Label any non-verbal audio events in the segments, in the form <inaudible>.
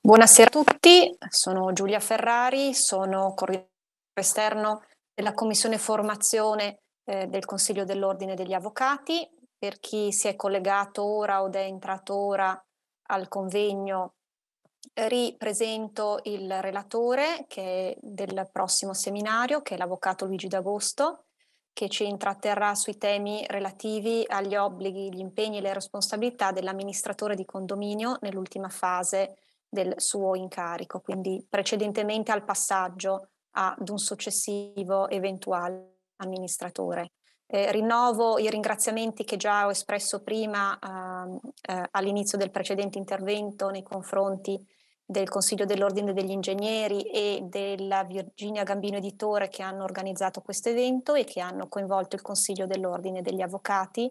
Buonasera a tutti, sono Giulia Ferrari, sono coordinatore esterno della Commissione Formazione eh, del Consiglio dell'Ordine degli Avvocati. Per chi si è collegato ora o è entrato ora al convegno, ripresento il relatore che è del prossimo seminario, che è l'avvocato Luigi D'Agosto che ci intratterrà sui temi relativi agli obblighi, gli impegni e le responsabilità dell'amministratore di condominio nell'ultima fase del suo incarico, quindi precedentemente al passaggio ad un successivo eventuale amministratore. Eh, rinnovo i ringraziamenti che già ho espresso prima eh, eh, all'inizio del precedente intervento nei confronti del Consiglio dell'Ordine degli Ingegneri e della Virginia Gambino Editore che hanno organizzato questo evento e che hanno coinvolto il Consiglio dell'Ordine degli Avvocati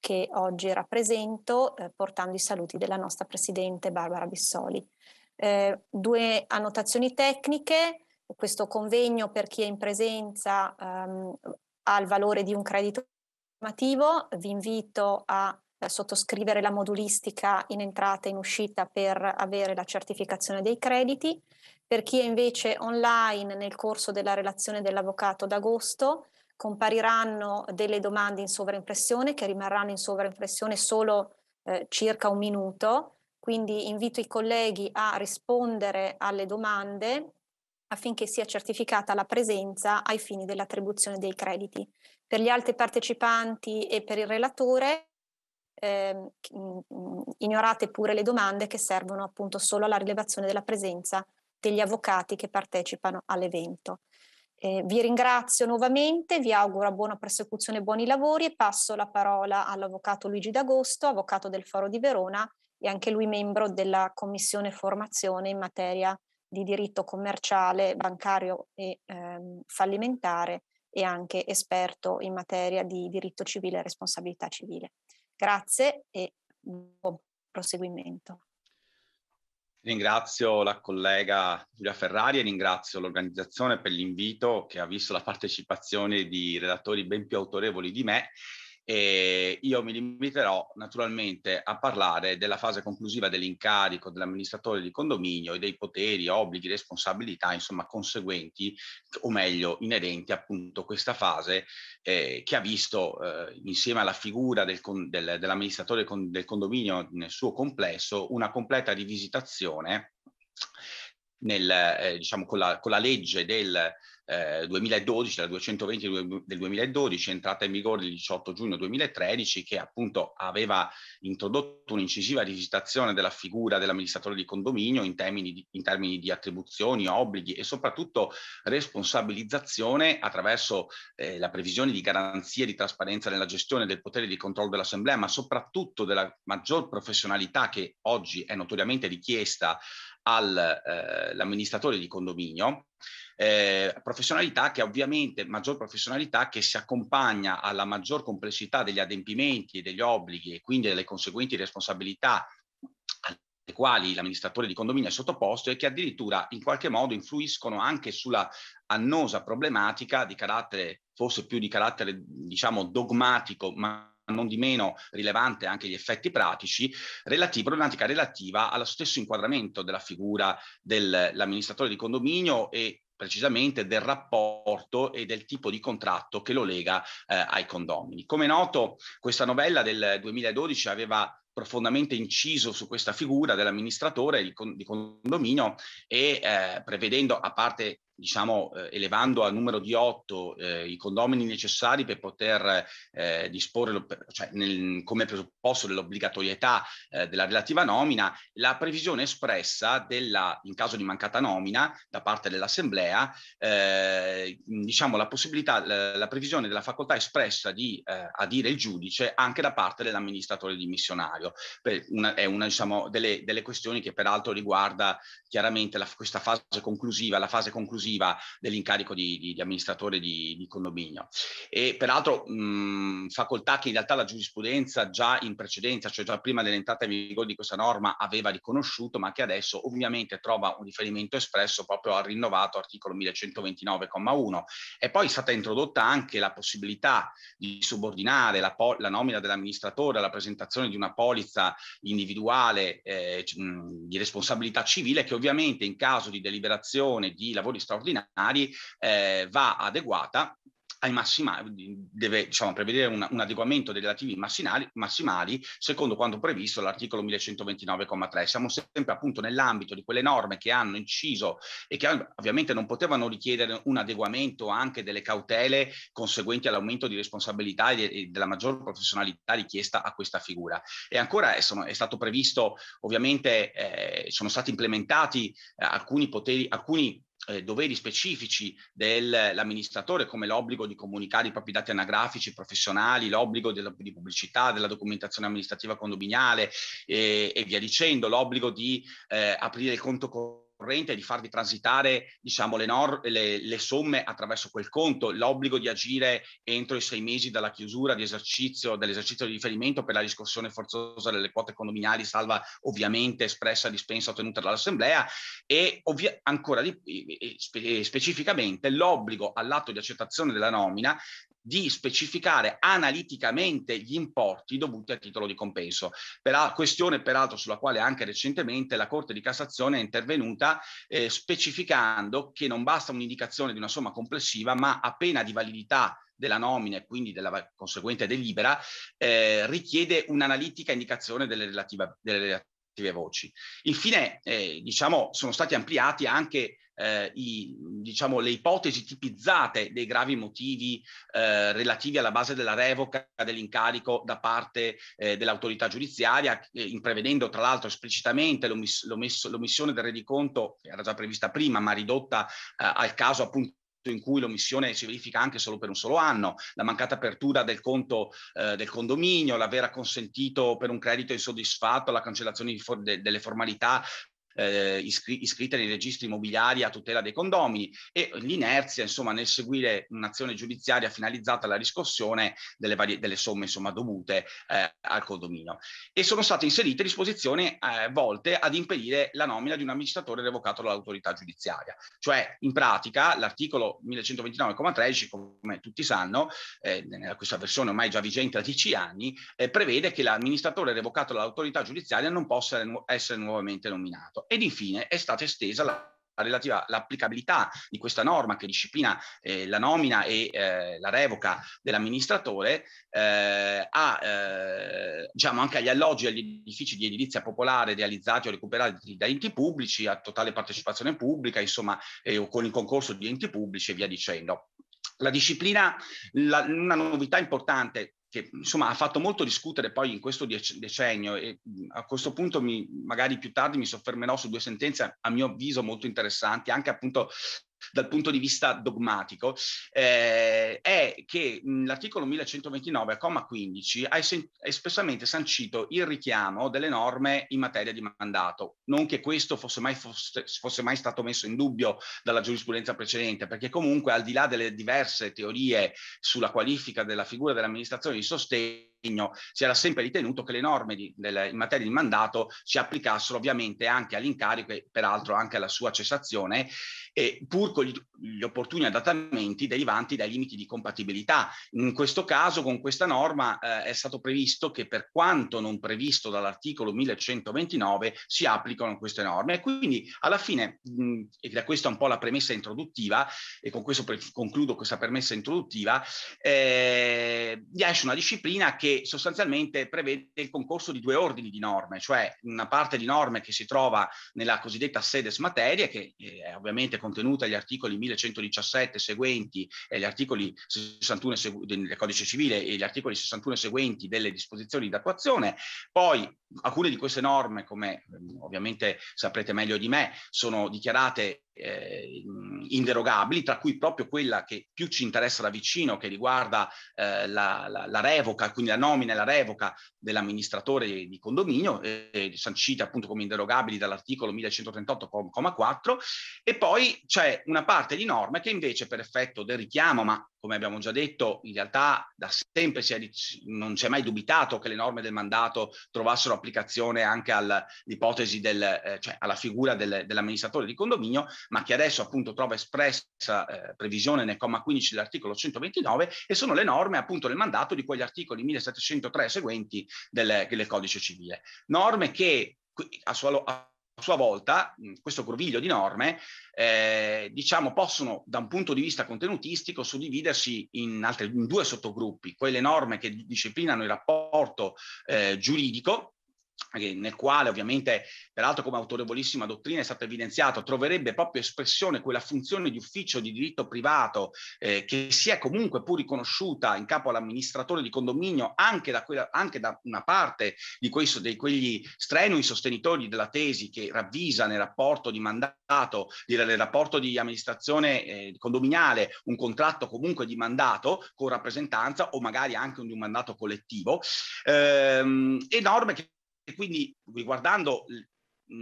che oggi rappresento eh, portando i saluti della nostra Presidente Barbara Bissoli. Eh, due annotazioni tecniche, questo convegno per chi è in presenza ehm, ha il valore di un credito formativo, vi invito a eh, sottoscrivere la modulistica in entrata e in uscita per avere la certificazione dei crediti. Per chi è invece online nel corso della relazione dell'avvocato d'agosto compariranno delle domande in sovraimpressione che rimarranno in sovraimpressione solo eh, circa un minuto, quindi invito i colleghi a rispondere alle domande affinché sia certificata la presenza ai fini dell'attribuzione dei crediti. Per gli altri partecipanti e per il relatore eh, ignorate pure le domande che servono appunto solo alla rilevazione della presenza degli avvocati che partecipano all'evento. Eh, vi ringrazio nuovamente, vi auguro buona persecuzione e buoni lavori e passo la parola all'avvocato Luigi D'Agosto, avvocato del Foro di Verona e anche lui membro della Commissione Formazione in materia di diritto commerciale, bancario e ehm, fallimentare e anche esperto in materia di diritto civile e responsabilità civile. Grazie e buon proseguimento. Ringrazio la collega Giulia Ferrari e ringrazio l'organizzazione per l'invito che ha visto la partecipazione di relatori ben più autorevoli di me e io mi limiterò naturalmente a parlare della fase conclusiva dell'incarico dell'amministratore di condominio e dei poteri, obblighi, responsabilità, insomma, conseguenti o meglio inerenti appunto a questa fase eh, che ha visto eh, insieme alla figura del, del, dell'amministratore con, del condominio nel suo complesso una completa rivisitazione nel, eh, diciamo, con, la, con la legge del 2012, la 220 del 2012, entrata in vigore il 18 giugno 2013, che appunto aveva introdotto un'incisiva rivisitazione della figura dell'amministratore di condominio in termini di, in termini di attribuzioni, obblighi e soprattutto responsabilizzazione attraverso eh, la previsione di garanzie di trasparenza nella gestione del potere di controllo dell'Assemblea, ma soprattutto della maggior professionalità che oggi è notoriamente richiesta all'amministratore eh, di condominio eh, professionalità che ovviamente, maggior professionalità che si accompagna alla maggior complessità degli adempimenti e degli obblighi e quindi delle conseguenti responsabilità alle quali l'amministratore di condominio è sottoposto e che addirittura in qualche modo influiscono anche sulla annosa problematica di carattere, forse più di carattere diciamo dogmatico, ma non di meno rilevante anche gli effetti pratici, relativi, problematica relativa allo stesso inquadramento della figura dell'amministratore di condominio e precisamente del rapporto e del tipo di contratto che lo lega eh, ai condomini. Come noto, questa novella del 2012 aveva profondamente inciso su questa figura dell'amministratore di, condominio e eh, prevedendo, a parte diciamo, eh, elevando al numero di otto eh, i condomini necessari per poter eh, disporre, cioè nel, come presupposto dell'obbligatorietà eh, della relativa nomina, la previsione espressa della, in caso di mancata nomina da parte dell'Assemblea, eh, diciamo la possibilità, la, la, previsione della facoltà espressa di eh, adire il giudice anche da parte dell'amministratore dimissionario. Una, è una diciamo, delle, delle, questioni che peraltro riguarda chiaramente la, questa fase conclusiva, la fase conclusiva attiva dell'incarico di, di, di amministratore di, di, condominio. E peraltro mh, facoltà che in realtà la giurisprudenza già in precedenza, cioè già prima dell'entrata in vigore di questa norma, aveva riconosciuto, ma che adesso ovviamente trova un riferimento espresso proprio al rinnovato articolo 1129,1. E poi è stata introdotta anche la possibilità di subordinare la, la nomina dell'amministratore alla presentazione di una polizza individuale eh, di responsabilità civile che ovviamente in caso di deliberazione di lavori straordinari straordinari eh, va adeguata ai massimali, deve diciamo, prevedere un, un, adeguamento dei relativi massimali, massimali secondo quanto previsto dall'articolo 1129,3. Siamo sempre appunto nell'ambito di quelle norme che hanno inciso e che ovviamente non potevano richiedere un adeguamento anche delle cautele conseguenti all'aumento di responsabilità e, e della maggior professionalità richiesta a questa figura. E ancora è, eh, sono, è stato previsto, ovviamente eh, sono stati implementati eh, alcuni poteri, alcuni eh, doveri specifici dell'amministratore come l'obbligo di comunicare i propri dati anagrafici professionali, l'obbligo della, di pubblicità della documentazione amministrativa condominiale eh, e via dicendo, l'obbligo di eh, aprire il conto corrente e di farvi transitare diciamo, le, nor- le, le, somme attraverso quel conto, l'obbligo di agire entro i sei mesi dalla chiusura di esercizio, dell'esercizio di riferimento per la riscossione forzosa delle quote condominiali, salva ovviamente espressa dispensa ottenuta dall'Assemblea e ovvia- ancora di, e spe- e specificamente l'obbligo all'atto di accettazione della nomina di specificare analiticamente gli importi dovuti a titolo di compenso. Per la questione peraltro sulla quale anche recentemente la Corte di Cassazione è intervenuta eh, specificando che non basta un'indicazione di una somma complessiva, ma appena di validità della nomina e quindi della conseguente delibera, eh, richiede un'analitica indicazione delle relative, delle relative voci. Infine, eh, diciamo, sono stati ampliati anche eh, i, diciamo, le ipotesi tipizzate dei gravi motivi eh, relativi alla base della revoca dell'incarico da parte eh, dell'autorità giudiziaria, eh, prevedendo tra l'altro esplicitamente l'omiss- l'omiss- l'omissione del rendiconto, che era già prevista prima, ma ridotta eh, al caso appunto in cui l'omissione si verifica anche solo per un solo anno, la mancata apertura del conto eh, del condominio, l'aver consentito per un credito insoddisfatto la cancellazione for- de- delle formalità eh, iscri- iscritte nei registri immobiliari a tutela dei condomini e l'inerzia insomma nel seguire un'azione giudiziaria finalizzata alla riscossione delle, varie, delle somme insomma dovute eh, al condominio e sono state inserite disposizioni eh, volte ad impedire la nomina di un amministratore revocato dall'autorità giudiziaria cioè in pratica l'articolo 1129,13 come tutti sanno eh, questa versione ormai già vigente da 10 anni eh, prevede che l'amministratore revocato dall'autorità giudiziaria non possa nu- essere nuovamente nominato ed infine è stata estesa la relativa all'applicabilità di questa norma che disciplina eh, la nomina e eh, la revoca dell'amministratore eh, a, eh, diciamo anche agli alloggi e agli edifici di edilizia popolare realizzati o recuperati da enti pubblici a totale partecipazione pubblica, insomma, eh, o con il concorso di enti pubblici e via dicendo. La disciplina, la, una novità importante che insomma ha fatto molto discutere poi in questo decennio e a questo punto mi, magari più tardi mi soffermerò su due sentenze a mio avviso molto interessanti, anche appunto dal punto di vista dogmatico, eh, è che l'articolo 1129, comma 15, ha espressamente sancito il richiamo delle norme in materia di mandato. Non che questo fosse mai, fosse, fosse mai stato messo in dubbio dalla giurisprudenza precedente, perché comunque al di là delle diverse teorie sulla qualifica della figura dell'amministrazione di sostegno, si era sempre ritenuto che le norme di, del, in materia di mandato si applicassero ovviamente anche all'incarico e peraltro anche alla sua cessazione, e pur con gli, gli, opportuni adattamenti derivanti dai limiti di compatibilità. In questo caso, con questa norma, eh, è stato previsto che per quanto non previsto dall'articolo 1129 si applicano queste norme. E quindi alla fine, mh, e da questa un po' la premessa introduttiva, e con questo concludo questa premessa introduttiva, eh, esce una disciplina che sostanzialmente prevede il concorso di due ordini di norme, cioè una parte di norme che si trova nella cosiddetta sedes materia, che eh, è ovviamente contenuta negli articoli 1117 seguenti e gli articoli 61 segu- del codice civile e gli articoli 61 seguenti delle disposizioni di attuazione, poi alcune di queste norme, come ehm, ovviamente saprete meglio di me, sono dichiarate eh, inderogabili, tra cui proprio quella che più ci interessa da vicino, che riguarda eh, la, la, la, revoca, quindi la nomina e la revoca dell'amministratore di, di condominio, eh, sancita appunto come inderogabili dall'articolo 1138,4, e poi c'è una parte di norme che invece per effetto del richiamo, ma come abbiamo già detto, in realtà da sempre è, non c'è mai dubitato che le norme del mandato trovassero applicazione anche all'ipotesi del, eh, cioè alla figura del, dell'amministratore di condominio, ma che adesso appunto trova espressa eh, previsione nel comma 15 dell'articolo 129 e sono le norme appunto del mandato di quegli articoli 1703 seguenti del, del codice civile. Norme che a sua, a sua volta questo groviglio di norme, eh, diciamo, possono da un punto di vista contenutistico suddividersi in, altre, in due sottogruppi, quelle norme che disciplinano il rapporto eh, giuridico nel quale ovviamente, peraltro come autorevolissima dottrina è stato evidenziato, troverebbe proprio espressione quella funzione di ufficio di diritto privato eh, che si è comunque pur riconosciuta in capo all'amministratore di condominio anche da, quella, anche da una parte di, quei, di quegli strenui sostenitori della tesi che ravvisa nel rapporto di mandato, nel rapporto di amministrazione eh, condominiale, un contratto comunque di mandato con rappresentanza o magari anche di un mandato collettivo, ehm, e norme che quindi riguardando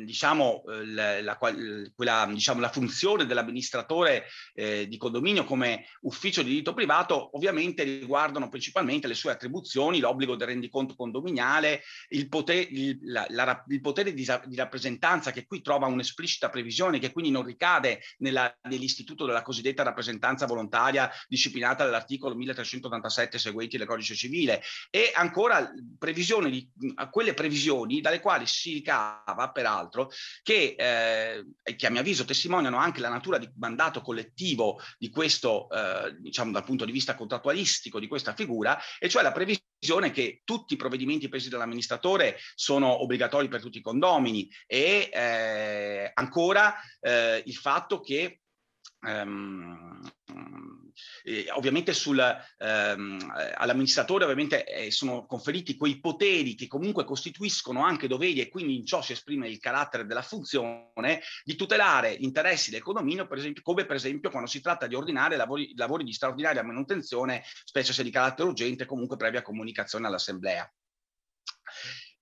diciamo, eh, la, quella, diciamo, la funzione dell'amministratore eh, di condominio come ufficio di diritto privato ovviamente riguardano principalmente le sue attribuzioni, l'obbligo del rendiconto condominiale, il, potere, il, la, la, il potere di, di, rappresentanza che qui trova un'esplicita previsione che quindi non ricade nella, nell'istituto della cosiddetta rappresentanza volontaria disciplinata dall'articolo 1387 seguenti del codice civile e ancora previsioni di, quelle previsioni dalle quali si ricava peraltro quant'altro, che, eh, che a mio avviso testimoniano anche la natura di mandato collettivo di questo, eh, diciamo dal punto di vista contrattualistico di questa figura, e cioè la previsione che tutti i provvedimenti presi dall'amministratore sono obbligatori per tutti i condomini e eh, ancora eh, il fatto che Um, ovviamente sul, um, all'amministratore ovviamente eh, sono conferiti quei poteri che comunque costituiscono anche doveri e quindi in ciò si esprime il carattere della funzione di tutelare interessi del condominio per esempio, come per esempio quando si tratta di ordinare lavori, lavori di straordinaria manutenzione specie se di carattere urgente comunque previa comunicazione all'assemblea.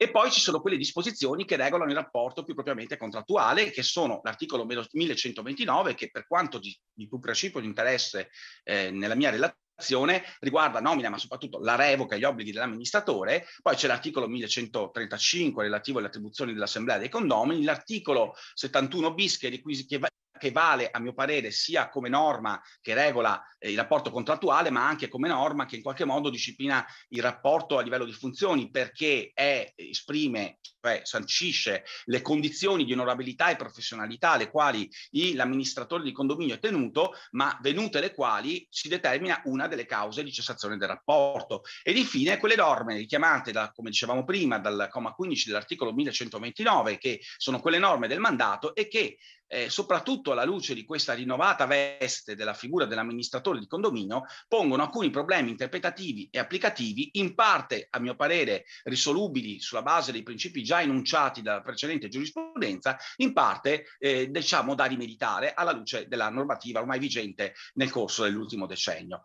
E poi ci sono quelle disposizioni che regolano il rapporto più propriamente contrattuale, che sono l'articolo 1129, che per quanto di, di principio di interesse eh, nella mia relazione riguarda nomina, ma soprattutto la revoca e gli obblighi dell'amministratore, poi c'è l'articolo 1135 relativo alle attribuzioni dell'Assemblea dei condomini, l'articolo 71 bis che, requisi, che, che vale a mio parere sia come norma che regola eh, il rapporto contrattuale, ma anche come norma che in qualche modo disciplina il rapporto a livello di funzioni, perché è, esprime, cioè sancisce le condizioni di onorabilità e professionalità alle quali l'amministratore di condominio è tenuto, ma venute le quali si determina una delle cause di cessazione del rapporto. Ed infine quelle norme richiamate, da, come dicevamo prima, dal comma 15 dell'articolo 1129, che sono quelle norme del mandato e che eh, soprattutto alla luce di questa rinnovata veste della figura dell'amministratore di condominio, pongono alcuni problemi interpretativi e applicativi, in parte, a mio parere, risolubili sulla base dei principi già enunciati dalla precedente giurisprudenza, in parte, eh, diciamo, da rimeditare alla luce della normativa ormai vigente nel corso dell'ultimo decennio.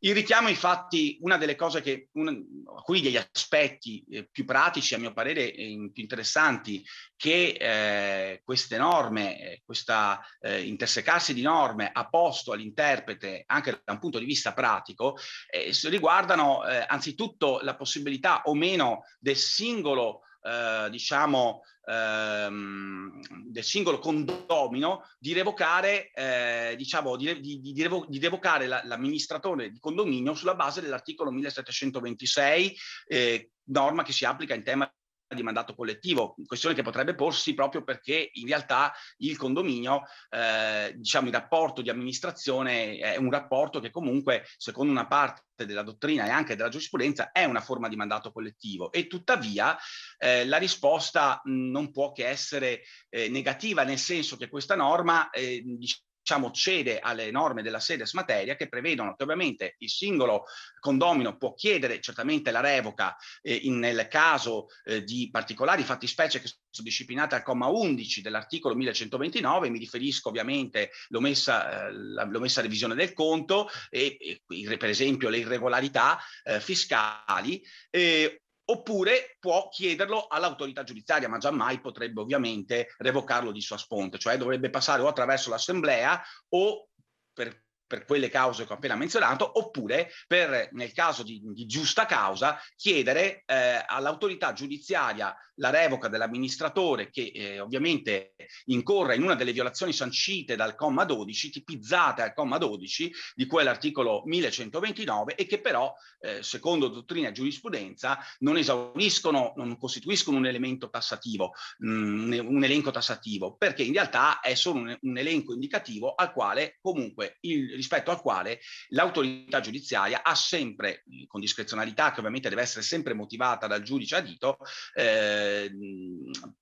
Il richiamo, infatti, una delle cose che, alcuni degli aspetti eh, più pratici, a mio parere, eh, più interessanti, che eh, queste norme, eh, questa eh, intersecarsi di norme ha posto all'interprete anche da un punto di vista pratico, eh, riguardano anzitutto la possibilità o meno del singolo eh, diciamo, ehm, del singolo condomino di revocare, eh, diciamo, di, di, di, revo, di revocare la, l'amministratore di condominio sulla base dell'articolo 1726, eh, norma che si applica in tema di mandato collettivo, questione che potrebbe porsi proprio perché in realtà il condominio, eh, diciamo il rapporto di amministrazione è un rapporto che comunque secondo una parte della dottrina e anche della giurisprudenza è una forma di mandato collettivo e tuttavia eh, la risposta mh, mm, non può che essere eh, negativa nel senso che questa norma eh, diciamo diciamo, cede alle norme della sedes materia che prevedono che ovviamente il singolo condomino può chiedere certamente la revoca eh, in, nel caso eh, di particolari fattispecie che sono disciplinate al comma 11 dell'articolo 1129, mi riferisco ovviamente all'omessa, eh, l'omessa revisione del conto e, e per esempio le irregolarità eh, fiscali eh, oppure può chiederlo all'autorità giudiziaria, ma giammai potrebbe ovviamente revocarlo di sua sponte, cioè dovrebbe passare o attraverso l'assemblea o per per quelle cause che ho appena menzionato, oppure per, nel caso di, di giusta causa, chiedere eh, all'autorità giudiziaria la revoca dell'amministratore che eh, ovviamente incorre in una delle violazioni sancite dal comma 12, tipizzate al comma 12 di quell'articolo 1129 e che però, eh, secondo dottrina e giurisprudenza, non esauriscono, non costituiscono un elemento tassativo, mh, mm, un elenco tassativo, perché in realtà è solo un, un elenco indicativo al quale comunque il rispetto al quale l'autorità giudiziaria ha sempre, con discrezionalità che ovviamente deve essere sempre motivata dal giudice a dito, eh,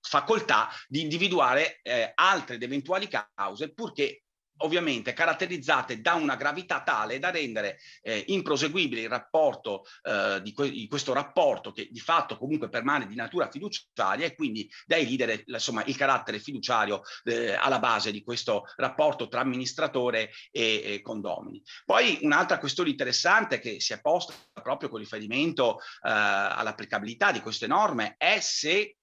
facoltà di individuare eh, altre ed eventuali cause purché ovviamente caratterizzate da una gravità tale da rendere eh, improseguibile il rapporto eh, di, que- di, questo rapporto che di fatto comunque permane di natura fiduciaria e quindi da evidere insomma, il carattere fiduciario eh, alla base di questo rapporto tra amministratore e, e condomini. Poi un'altra questione interessante che si è posta proprio con riferimento eh, all'applicabilità di queste norme è se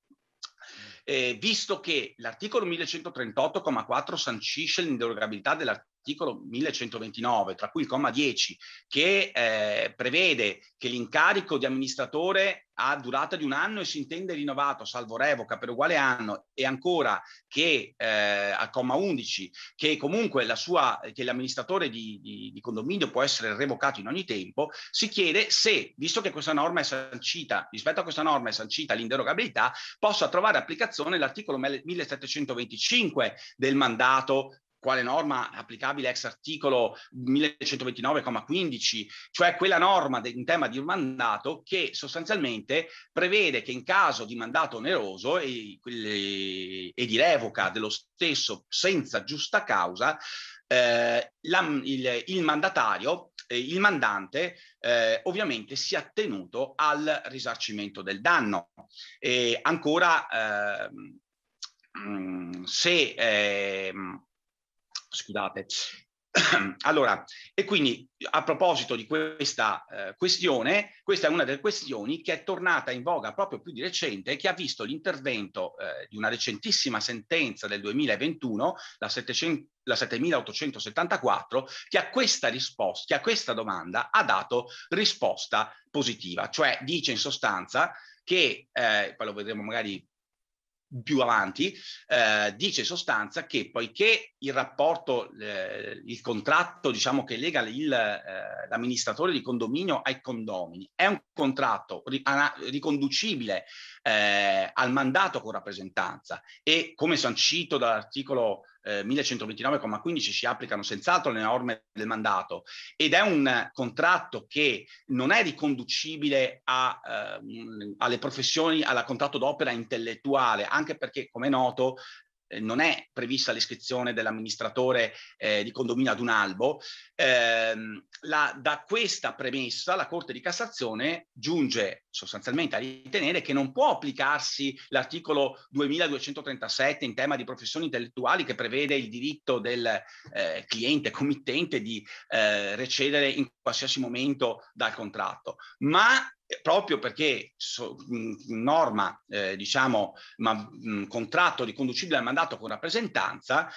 eh, visto che l'articolo 1138,4 sancisce l'inderogabilità dell'articolo l'articolo 1129, tra cui il comma 10, che eh, prevede che l'incarico di amministratore ha durata di un anno e si intende rinnovato, salvo revoca per uguale anno, e ancora che eh, al comma 11, che comunque la sua, che l'amministratore di, di, di condominio può essere revocato in ogni tempo, si chiede se, visto che questa norma è sancita, rispetto a questa norma è sancita l'inderogabilità, possa trovare applicazione l'articolo 1725 del mandato quale norma applicabile ex articolo 1129,15, cioè quella norma de- in tema di un mandato che sostanzialmente prevede che in caso di mandato oneroso e, e, e di revoca dello stesso senza giusta causa, eh, la, il, il mandatario eh, il mandante eh, ovviamente si è attenuto al risarcimento del danno. E ancora, eh, se eh, Scusate. <clears throat> Allora, e quindi a proposito di questa eh, questione, questa è una delle questioni che è tornata in voga proprio più di recente, e che ha visto l'intervento eh, di una recentissima sentenza del 2021, la, 700, la 7874, che a questa risposta, che a questa domanda ha dato risposta positiva, cioè dice in sostanza che, eh, poi lo vedremo magari più avanti, eh, dice in sostanza che poiché il rapporto, eh, il contratto diciamo, che lega il, eh, l'amministratore di condominio ai condomini è un contratto ri- ana- riconducibile eh, al mandato con rappresentanza e come sancito dall'articolo eh, 1129,15 si applicano senz'altro le norme del mandato ed è un contratto che non è riconducibile a, eh, alle professioni, al contratto d'opera intellettuale, anche perché, come è noto, eh, non è prevista l'iscrizione dell'amministratore eh, di condominio ad un albo, eh, la, da questa premessa la Corte di Cassazione giunge sostanzialmente a ritenere che non può applicarsi l'articolo 2237 in tema di professioni intellettuali che prevede il diritto del eh, cliente committente di eh, recedere in qualsiasi momento dal contratto, ma eh, proprio perché so, mh, norma, eh, diciamo, ma, mh, contratto riconducibile al mandato con rappresentanza,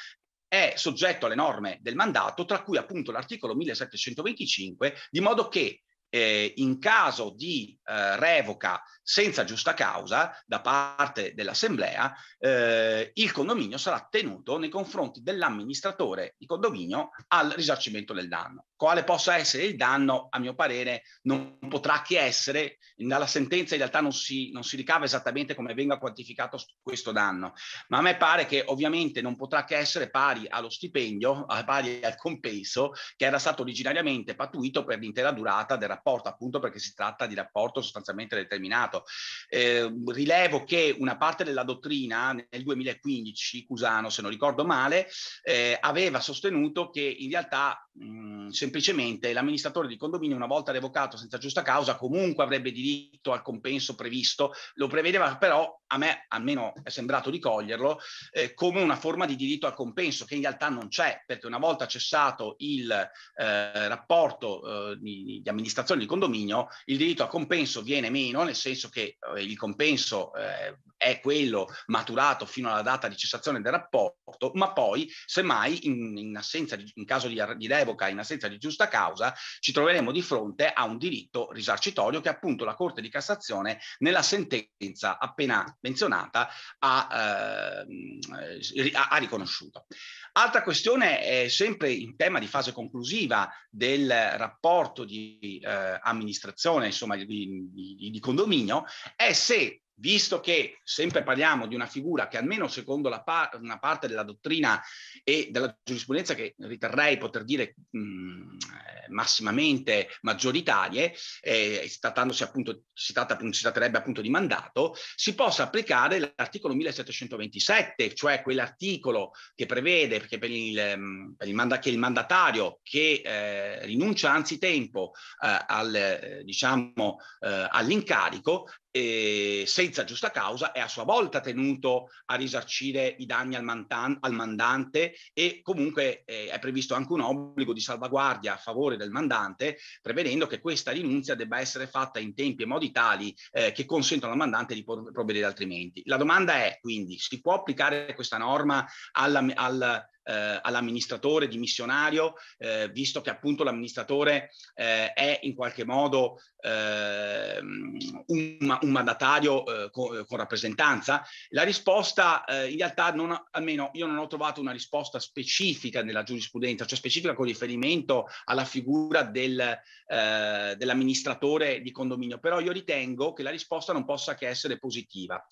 è soggetto alle norme del mandato, tra cui appunto l'articolo 1725, di modo che eh, in caso di eh, revoca senza giusta causa da parte dell'assemblea, eh, il condominio sarà tenuto nei confronti dell'amministratore di condominio al risarcimento del danno. Quale possa essere il danno, a mio parere, non potrà che essere, dalla sentenza in realtà non si, non si ricava esattamente come venga quantificato questo danno, ma a me pare che ovviamente non potrà che essere pari allo stipendio, pari al compenso che era stato originariamente pattuito per l'intera durata del rapporto, appunto perché si tratta di rapporto sostanzialmente determinato mercato. Eh, rilevo che una parte della dottrina nel 2015, Cusano se non ricordo male, eh, aveva sostenuto che in realtà mh, semplicemente l'amministratore di condominio una volta revocato senza giusta causa comunque avrebbe diritto al compenso previsto, lo prevedeva però a me almeno è sembrato di coglierlo eh, come una forma di diritto al compenso che in realtà non c'è perché una volta cessato il eh, rapporto eh, di, di amministrazione di condominio il diritto al compenso viene meno nel senso senso che eh, il compenso eh, è quello maturato fino alla data di cessazione del rapporto, ma poi semmai in, in, assenza di, in caso di, di revoca, in assenza di giusta causa, ci troveremo di fronte a un diritto risarcitorio che appunto la Corte di Cassazione nella sentenza appena menzionata ha, eh, ha, riconosciuto. Altra questione è sempre in tema di fase conclusiva del rapporto di eh, amministrazione, insomma di, di, di condominio, è se visto che sempre parliamo di una figura che almeno secondo par- una parte della dottrina e della giurisprudenza che riterrei poter dire mh, mm, massimamente maggioritarie, eh, trattandosi appunto, si, tratta, si tratterebbe appunto di mandato, si possa applicare l'articolo 1727, cioè quell'articolo che prevede che, per il, mm, per il, manda- che il mandatario che eh, rinuncia anzitempo eh, al, eh, diciamo, eh, all'incarico eh, senza giusta causa è a sua volta tenuto a risarcire i danni al, mantan- al mandante e comunque eh, è previsto anche un obbligo di salvaguardia a favore del mandante, prevedendo che questa rinunzia debba essere fatta in tempi e modi tali eh, che consentano al mandante di por- provvedere altrimenti. La domanda è quindi, si può applicare questa norma alla, al, eh, all'amministratore dimissionario, eh, visto che appunto l'amministratore eh, è in qualche modo eh, un, un mandatario eh, con, eh, con rappresentanza? La risposta eh, in realtà non, ha, almeno io non ho trovato una risposta specifica nella giurisprudenza, cioè specifica con riferimento alla figura del, eh, dell'amministratore di condominio, però io ritengo che la risposta non possa che essere positiva.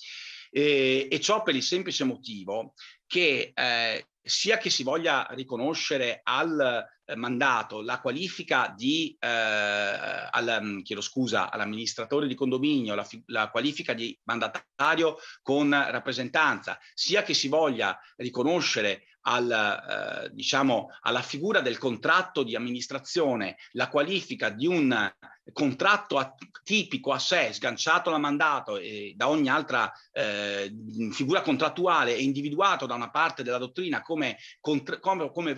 E, e ciò per il semplice motivo che eh, sia che si voglia riconoscere al eh, mandato la qualifica di, eh, al, mm, chiedo scusa, all'amministratore di condominio, la, la, qualifica di mandatario con rappresentanza, sia che si voglia riconoscere al, eh, diciamo, alla figura del contratto di amministrazione, la qualifica di un contratto tipico a sé, sganciato da mandato e da ogni altra eh, figura contrattuale e individuato da una parte della dottrina come, come, come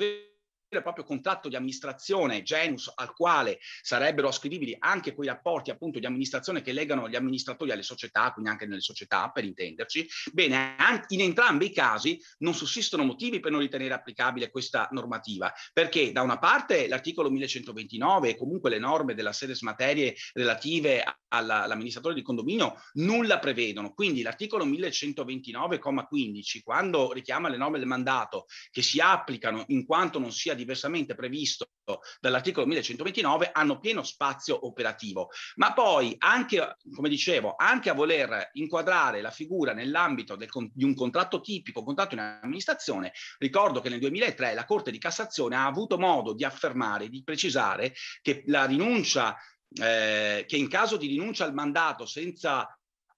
proprio contratto di amministrazione genus al quale sarebbero ascrivibili anche quei rapporti appunto di amministrazione che legano gli amministratori alle società, quindi anche nelle società per intenderci, bene, in entrambi i casi non sussistono motivi per non ritenere applicabile questa normativa, perché da una parte l'articolo 1129 e comunque le norme della sedes materie relative all'amministratore di condominio nulla prevedono. Quindi l'articolo 1129,15, quando richiama le norme del mandato che si applicano in quanto non sia diversamente previsto dall'articolo 1129, hanno pieno spazio operativo. Ma poi anche, come dicevo, anche a voler inquadrare la figura nell'ambito del, di un contratto tipico, contratto in amministrazione, ricordo che nel 2003 la Corte di Cassazione ha avuto modo di affermare, di precisare che la rinuncia eh, che in caso di rinuncia al mandato senza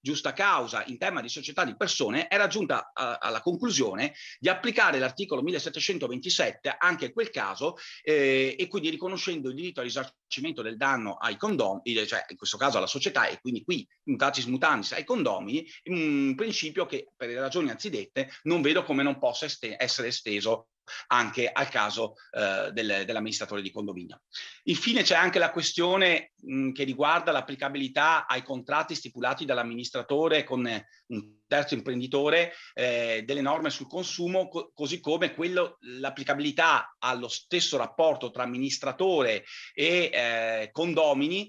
giusta causa in tema di società di persone, era giunta a, alla conclusione di applicare l'articolo 1727 anche in quel caso eh, e quindi riconoscendo il diritto al risarcimento del danno ai condomini, eh, cioè in questo caso alla società e quindi qui mutatis mutandis ai condomini, un principio che per le ragioni anzidette non vedo come non possa este- essere esteso anche al caso eh, del, dell'amministratore di condominio. Infine c'è anche la questione mh, che riguarda l'applicabilità ai contratti stipulati dall'amministratore con eh, un terzo imprenditore, eh, delle norme sul consumo, co- così come quello, l'applicabilità allo stesso rapporto tra amministratore e eh, condomini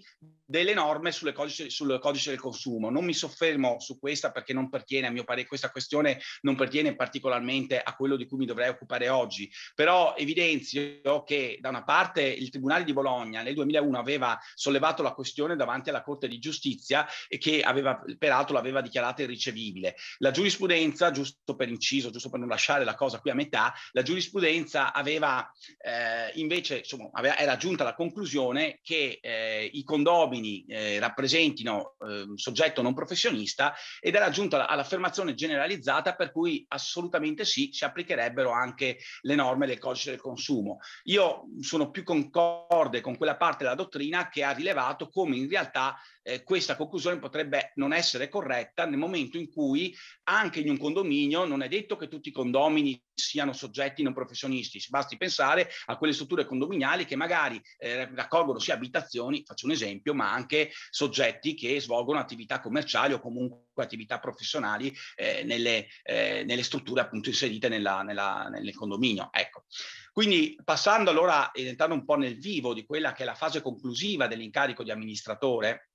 delle norme codice, sul codice del consumo. Non mi soffermo su questa perché non pertiene, a mio parere, questa questione non pertiene particolarmente a quello di cui mi dovrei occupare oggi, però evidenzio che da una parte il Tribunale di Bologna nel 2001 aveva sollevato la questione davanti alla Corte di Giustizia e che aveva, peraltro l'aveva dichiarata in ricerca ricevibile. La giurisprudenza, giusto per inciso, giusto per non lasciare la cosa qui a metà, la giurisprudenza aveva eh, invece, insomma, aveva, era giunta alla conclusione che eh, i condomini eh, rappresentino ehm, soggetto non professionista ed era giunta all'affermazione generalizzata per cui assolutamente sì, si applicherebbero anche le norme del codice del consumo. Io sono più concorde con quella parte della dottrina che ha rilevato come in realtà eh, questa conclusione potrebbe non essere corretta nel momento momento in cui anche in un condominio non è detto che tutti i condomini siano soggetti non professionisti, basti pensare a quelle strutture condominiali che magari eh, raccolgono sia abitazioni, faccio un esempio, ma anche soggetti che svolgono attività commerciali o comunque attività professionali eh, nelle, eh, nelle, strutture appunto inserite nella, nella, nel condominio. Ecco. Quindi passando allora ed entrando un po' nel vivo di quella che è la fase conclusiva dell'incarico di amministratore,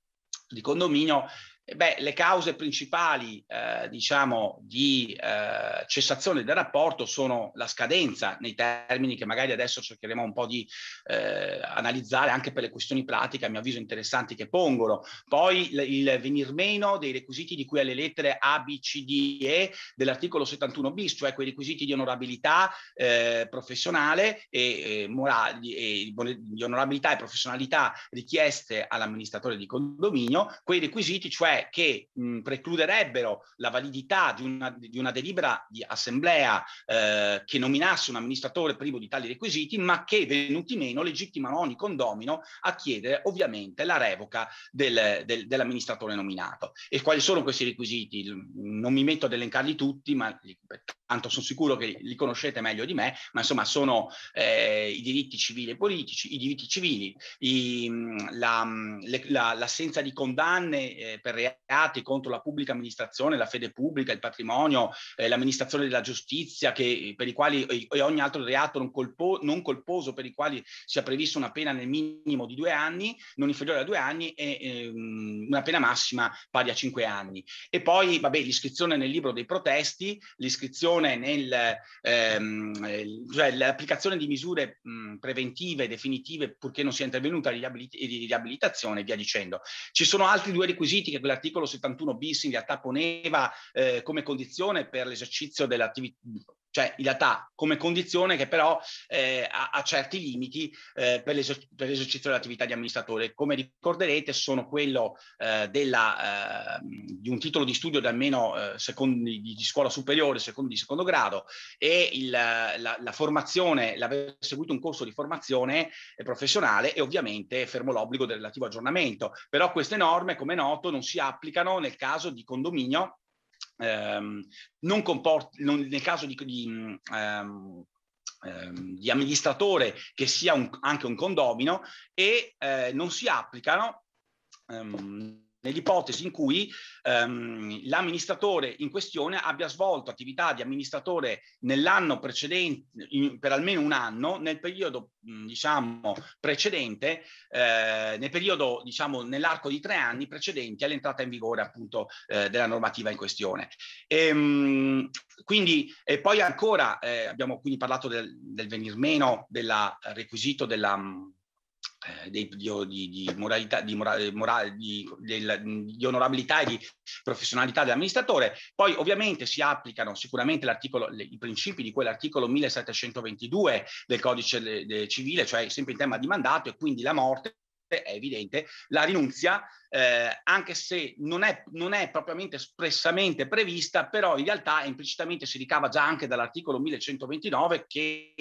di condominio, beh, le cause principali, eh, diciamo, di eh, cessazione del rapporto sono la scadenza, nei termini che magari adesso cercheremo un po' di eh, analizzare anche per le questioni pratiche, a mio avviso interessanti che pongono. Poi il, il venir meno dei requisiti di cui alle lettere A, B, C, D, E dell'articolo 71 bis, cioè quei requisiti di onorabilità eh, professionale e, e eh, morali, e, di onorabilità e professionalità richieste all'amministratore di condominio, quei requisiti, cioè che mh, precluderebbero la validità di una, di una delibera di assemblea eh, che nominasse un amministratore privo di tali requisiti, ma che venuti meno legittimano ogni condomino a chiedere ovviamente la revoca del, del, dell'amministratore nominato. E quali sono questi requisiti? Non mi metto ad elencarli tutti, ma tanto sono sicuro che li conoscete meglio di me, ma insomma sono eh, i diritti civili e politici, i diritti civili, i, la, le, la, l'assenza di condanne eh, per reati contro la pubblica amministrazione, la fede pubblica, il patrimonio, eh, l'amministrazione della giustizia, che, eh, per i quali e ogni altro reato non, colpo, non colposo per i quali sia prevista una pena nel minimo di due anni, non inferiore a due anni, e ehm, una pena massima pari a cinque anni. E poi, vabbè, l'iscrizione nel libro dei protesti, l'iscrizione nel, ehm, cioè l'applicazione di misure mh, preventive, definitive, purché non sia intervenuta di riabilitazione, e via dicendo. Ci sono altri due requisiti che l'articolo 71 bis in realtà poneva eh, come condizione per l'esercizio dell'attività cioè in realtà come condizione che però eh, ha, ha, certi limiti eh, per, l'eser- per, l'esercizio dell'attività di amministratore. Come ricorderete sono quello eh, della, ehm, di un titolo di studio di almeno eh, secondi, di, scuola superiore, secondo, di secondo grado e il, la, la, formazione, l'aver seguito un corso di formazione eh, professionale e ovviamente fermo l'obbligo del relativo aggiornamento. Però queste norme, come noto, non si applicano nel caso di condominio ehm, non comporta non, nel caso di, di, ehm, ehm, di amministratore che sia un, anche un condomino e eh, non si applicano ehm, nell'ipotesi in cui ehm, l'amministratore in questione abbia svolto attività di amministratore nell'anno precedente, in, per almeno un anno, nel periodo diciamo precedente, eh, nel periodo diciamo nell'arco di tre anni precedenti all'entrata in vigore appunto eh, della normativa in questione. E, ehm, quindi, e poi ancora eh, abbiamo quindi parlato del, del venir meno del requisito della eh, dei, di, di, moralità, di, eh, morale, di, della, di, onorabilità e di professionalità dell'amministratore. Poi ovviamente si applicano sicuramente le, i principi di quell'articolo 1722 del codice de, de civile, cioè sempre in tema di mandato e quindi la morte è evidente, la rinunzia eh, anche se non è, non è propriamente espressamente prevista, però in realtà implicitamente si ricava già anche dall'articolo 1129 che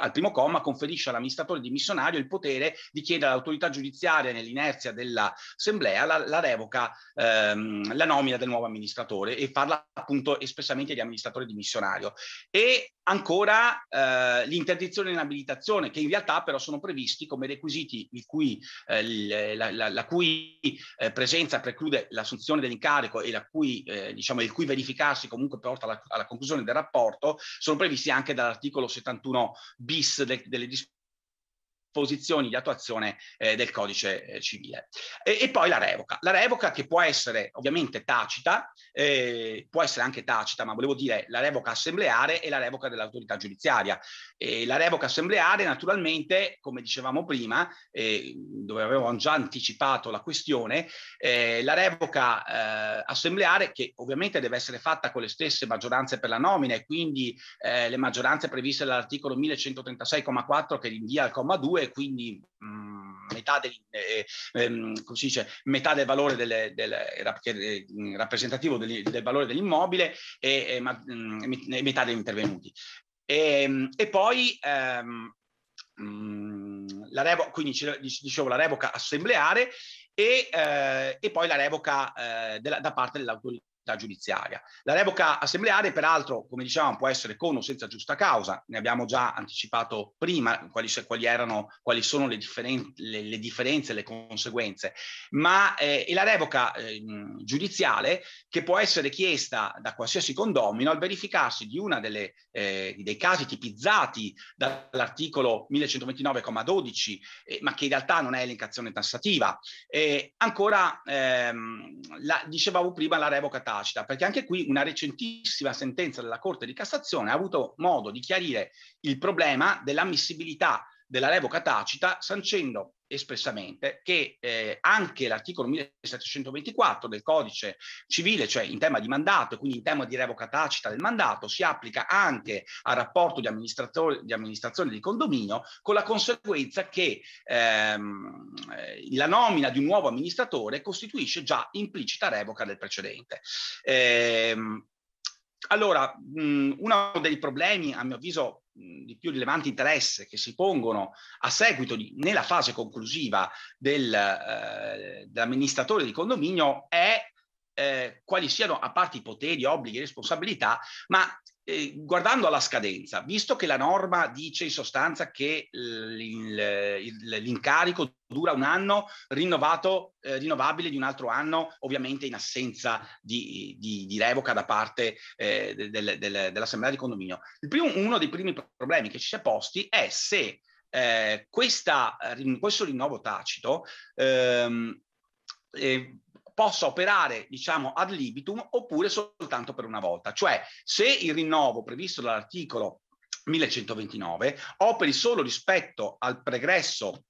al primo comma conferisce all'amministratore dimissionario il potere di chiedere all'autorità giudiziaria nell'inerzia dell'assemblea la, la revoca, ehm, la nomina del nuovo amministratore e farla appunto espressamente di amministratore dimissionario. E ancora eh, l'interdizione e l'inabilitazione che in realtà però sono previsti come requisiti il cui, eh, la, la, la cui eh, presenza preclude l'assunzione dell'incarico e cui, eh, diciamo, il cui verificarsi comunque porta alla, alla, conclusione del rapporto, sono previsti anche dall'articolo 71 bis de, delle disposizioni posizioni di attuazione eh, del codice eh, civile. E, e, poi la revoca. La revoca che può essere ovviamente tacita, eh, può essere anche tacita, ma volevo dire la revoca assembleare e la revoca dell'autorità giudiziaria. E la revoca assembleare naturalmente, come dicevamo prima, eh, dove avevamo già anticipato la questione, eh, la revoca eh, assembleare che ovviamente deve essere fatta con le stesse maggioranze per la nomina e quindi le maggioranze previste dall'articolo 1136,4 che rinvia al comma 2 2, quindi mh, mm, metà, del, eh, ehm, dice, metà, del, valore delle, del, eh, rappresentativo del, del, valore dell'immobile e, e ma, mh, mm, metà degli intervenuti. E, ehm, e poi ehm, mh, mm, la revoca, quindi dicevo la revoca assembleare e, eh, e poi la revoca eh, della, da parte dell'autorità l'attività giudiziaria. La revoca assembleare, peraltro, come dicevamo, può essere con o senza giusta causa, ne abbiamo già anticipato prima quali, quali, erano, quali sono le, differen- le, le, differenze, le conseguenze, ma eh, è la revoca eh, giudiziale che può essere chiesta da qualsiasi condomino al verificarsi di uno eh, dei casi tipizzati dall'articolo 1129,12, eh, ma che in realtà non è elencazione tassativa. E eh, ancora, ehm, la, dicevamo prima, la revoca tale tacita, perché anche qui una recentissima sentenza della Corte di Cassazione ha avuto modo di chiarire il problema dell'ammissibilità della revoca tacita, sancendo espressamente che eh, anche l'articolo 1724 del codice civile, cioè in tema di mandato e quindi in tema di revoca tacita del mandato, si applica anche al rapporto di, amministratore, di amministrazione di condominio con la conseguenza che ehm, eh, la nomina di un nuovo amministratore costituisce già implicita revoca del precedente. Eh, allora, mh, uno dei problemi, a mio avviso, di più rilevante interesse che si pongono a seguito di, nella fase conclusiva del, eh, dell'amministratore di condominio è eh, quali siano a parte i poteri, obblighi e responsabilità, ma eh, guardando alla scadenza, visto che la norma dice in sostanza che eh, l'incarico dura un anno, rinnovato, eh, rinnovabile di un altro anno, ovviamente in assenza di, di, di revoca da parte eh, del, del, dell'assemblea di condominio. Primo, uno dei primi problemi che ci si è posti è se eh, questa, questo rinnovo tacito ehm, possa operare, diciamo, ad libitum oppure soltanto per una volta. Cioè, se il rinnovo previsto dall'articolo 1129 operi solo rispetto al pregresso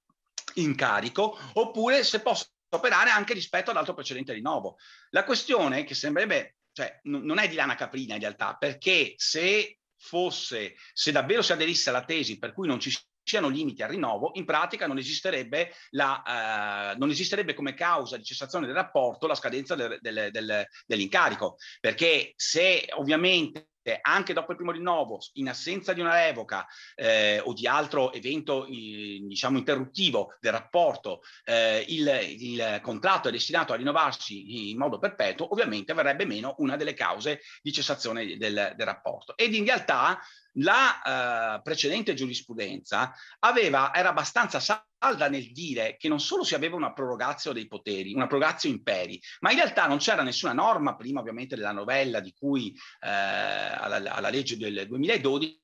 in carico oppure se possa operare anche rispetto all'altro precedente rinnovo. La questione che sembrerebbe, cioè, non è di lana caprina in realtà, perché se fosse, se davvero si aderisse alla tesi per cui non ci siano limiti al rinnovo, in pratica non esisterebbe, la, eh, non esisterebbe come causa di cessazione del rapporto la scadenza del, del, del, dell'incarico, perché se ovviamente anche dopo il primo rinnovo, in assenza di una revoca eh, o di altro evento eh, diciamo interruttivo del rapporto, eh, il, il, contratto è destinato a rinnovarsi in modo perpetuo, ovviamente verrebbe meno una delle cause di cessazione del, del rapporto. Ed in realtà la eh, precedente giurisprudenza aveva, era abbastanza salda nel dire che non solo si aveva una prorogazio dei poteri, una prorogazio imperi, ma in realtà non c'era nessuna norma, prima ovviamente della novella di cui, eh, alla, alla legge del 2012,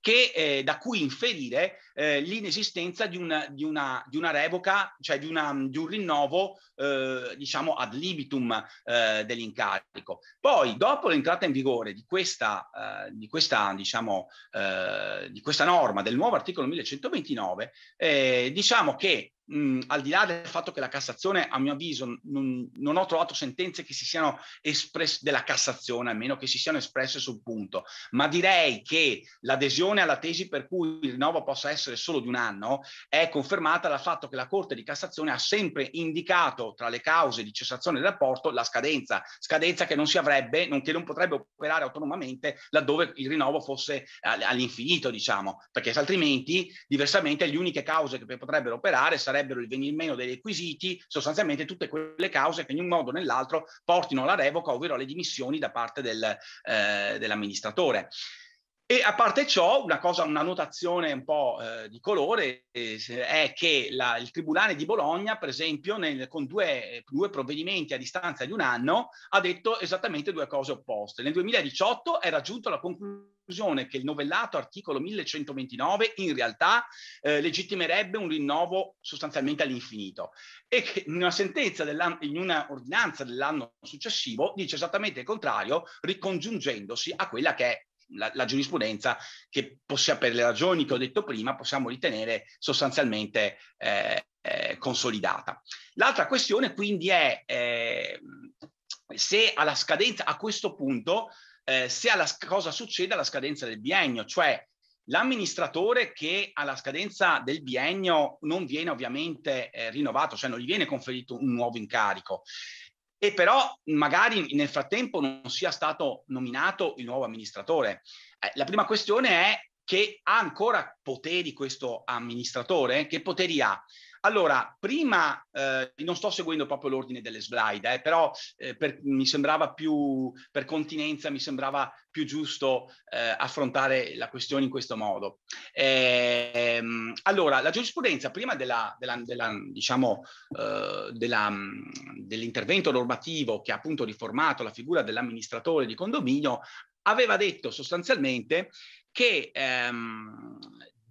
che, eh, da cui inferire eh, l'inesistenza di una, di, una, di una, revoca, cioè di, una, di un rinnovo, eh, diciamo, ad libitum eh, dell'incarico. Poi, dopo l'entrata in vigore di questa, eh, di questa, diciamo, eh, di questa norma, del nuovo articolo 1129, eh, diciamo che mh, mm, al di là del fatto che la Cassazione, a mio avviso, non, non ho trovato sentenze che si siano espresse della Cassazione, almeno che si siano espresse sul punto, ma direi che l'adesione alla tesi per cui il rinnovo possa essere essere solo di un anno, è confermata dal fatto che la Corte di Cassazione ha sempre indicato tra le cause di cessazione del rapporto la scadenza, scadenza che non si avrebbe, non, che non potrebbe operare autonomamente laddove il rinnovo fosse all'infinito, diciamo, perché altrimenti, diversamente, le uniche cause che potrebbero operare sarebbero il venir meno dei requisiti, sostanzialmente tutte quelle cause che in un modo o nell'altro portino alla revoca, ovvero alle dimissioni da parte del, eh, dell'amministratore. E a parte ciò, una cosa, una notazione un po' eh, di colore eh, è che la, il Tribunale di Bologna, per esempio, nel, con due, due, provvedimenti a distanza di un anno, ha detto esattamente due cose opposte. Nel 2018 è raggiunto la conclusione che il novellato articolo 1129 in realtà eh, legittimerebbe un rinnovo sostanzialmente all'infinito e che in una sentenza, in una ordinanza dell'anno successivo, dice esattamente il contrario, ricongiungendosi a quella che è la, la, giurisprudenza che possia, per le ragioni che ho detto prima possiamo ritenere sostanzialmente eh, eh, consolidata. L'altra questione quindi è eh, se alla scadenza, a questo punto, eh, se alla, cosa succede alla scadenza del biennio, cioè L'amministratore che alla scadenza del biennio non viene ovviamente eh, rinnovato, cioè non gli viene conferito un nuovo incarico, e però magari nel frattempo non sia stato nominato il nuovo amministratore. Eh, la prima questione è che ha ancora poteri questo amministratore? Che poteri ha? Allora, prima eh, non sto seguendo proprio l'ordine delle slide, eh, però eh, per, mi sembrava più, per continenza, mi sembrava più giusto eh, affrontare la questione in questo modo. Ehm, allora, la giurisprudenza, prima della, della, della, diciamo, eh, dell'intervento normativo che ha appunto riformato la figura dell'amministratore di condominio, aveva detto sostanzialmente che ehm,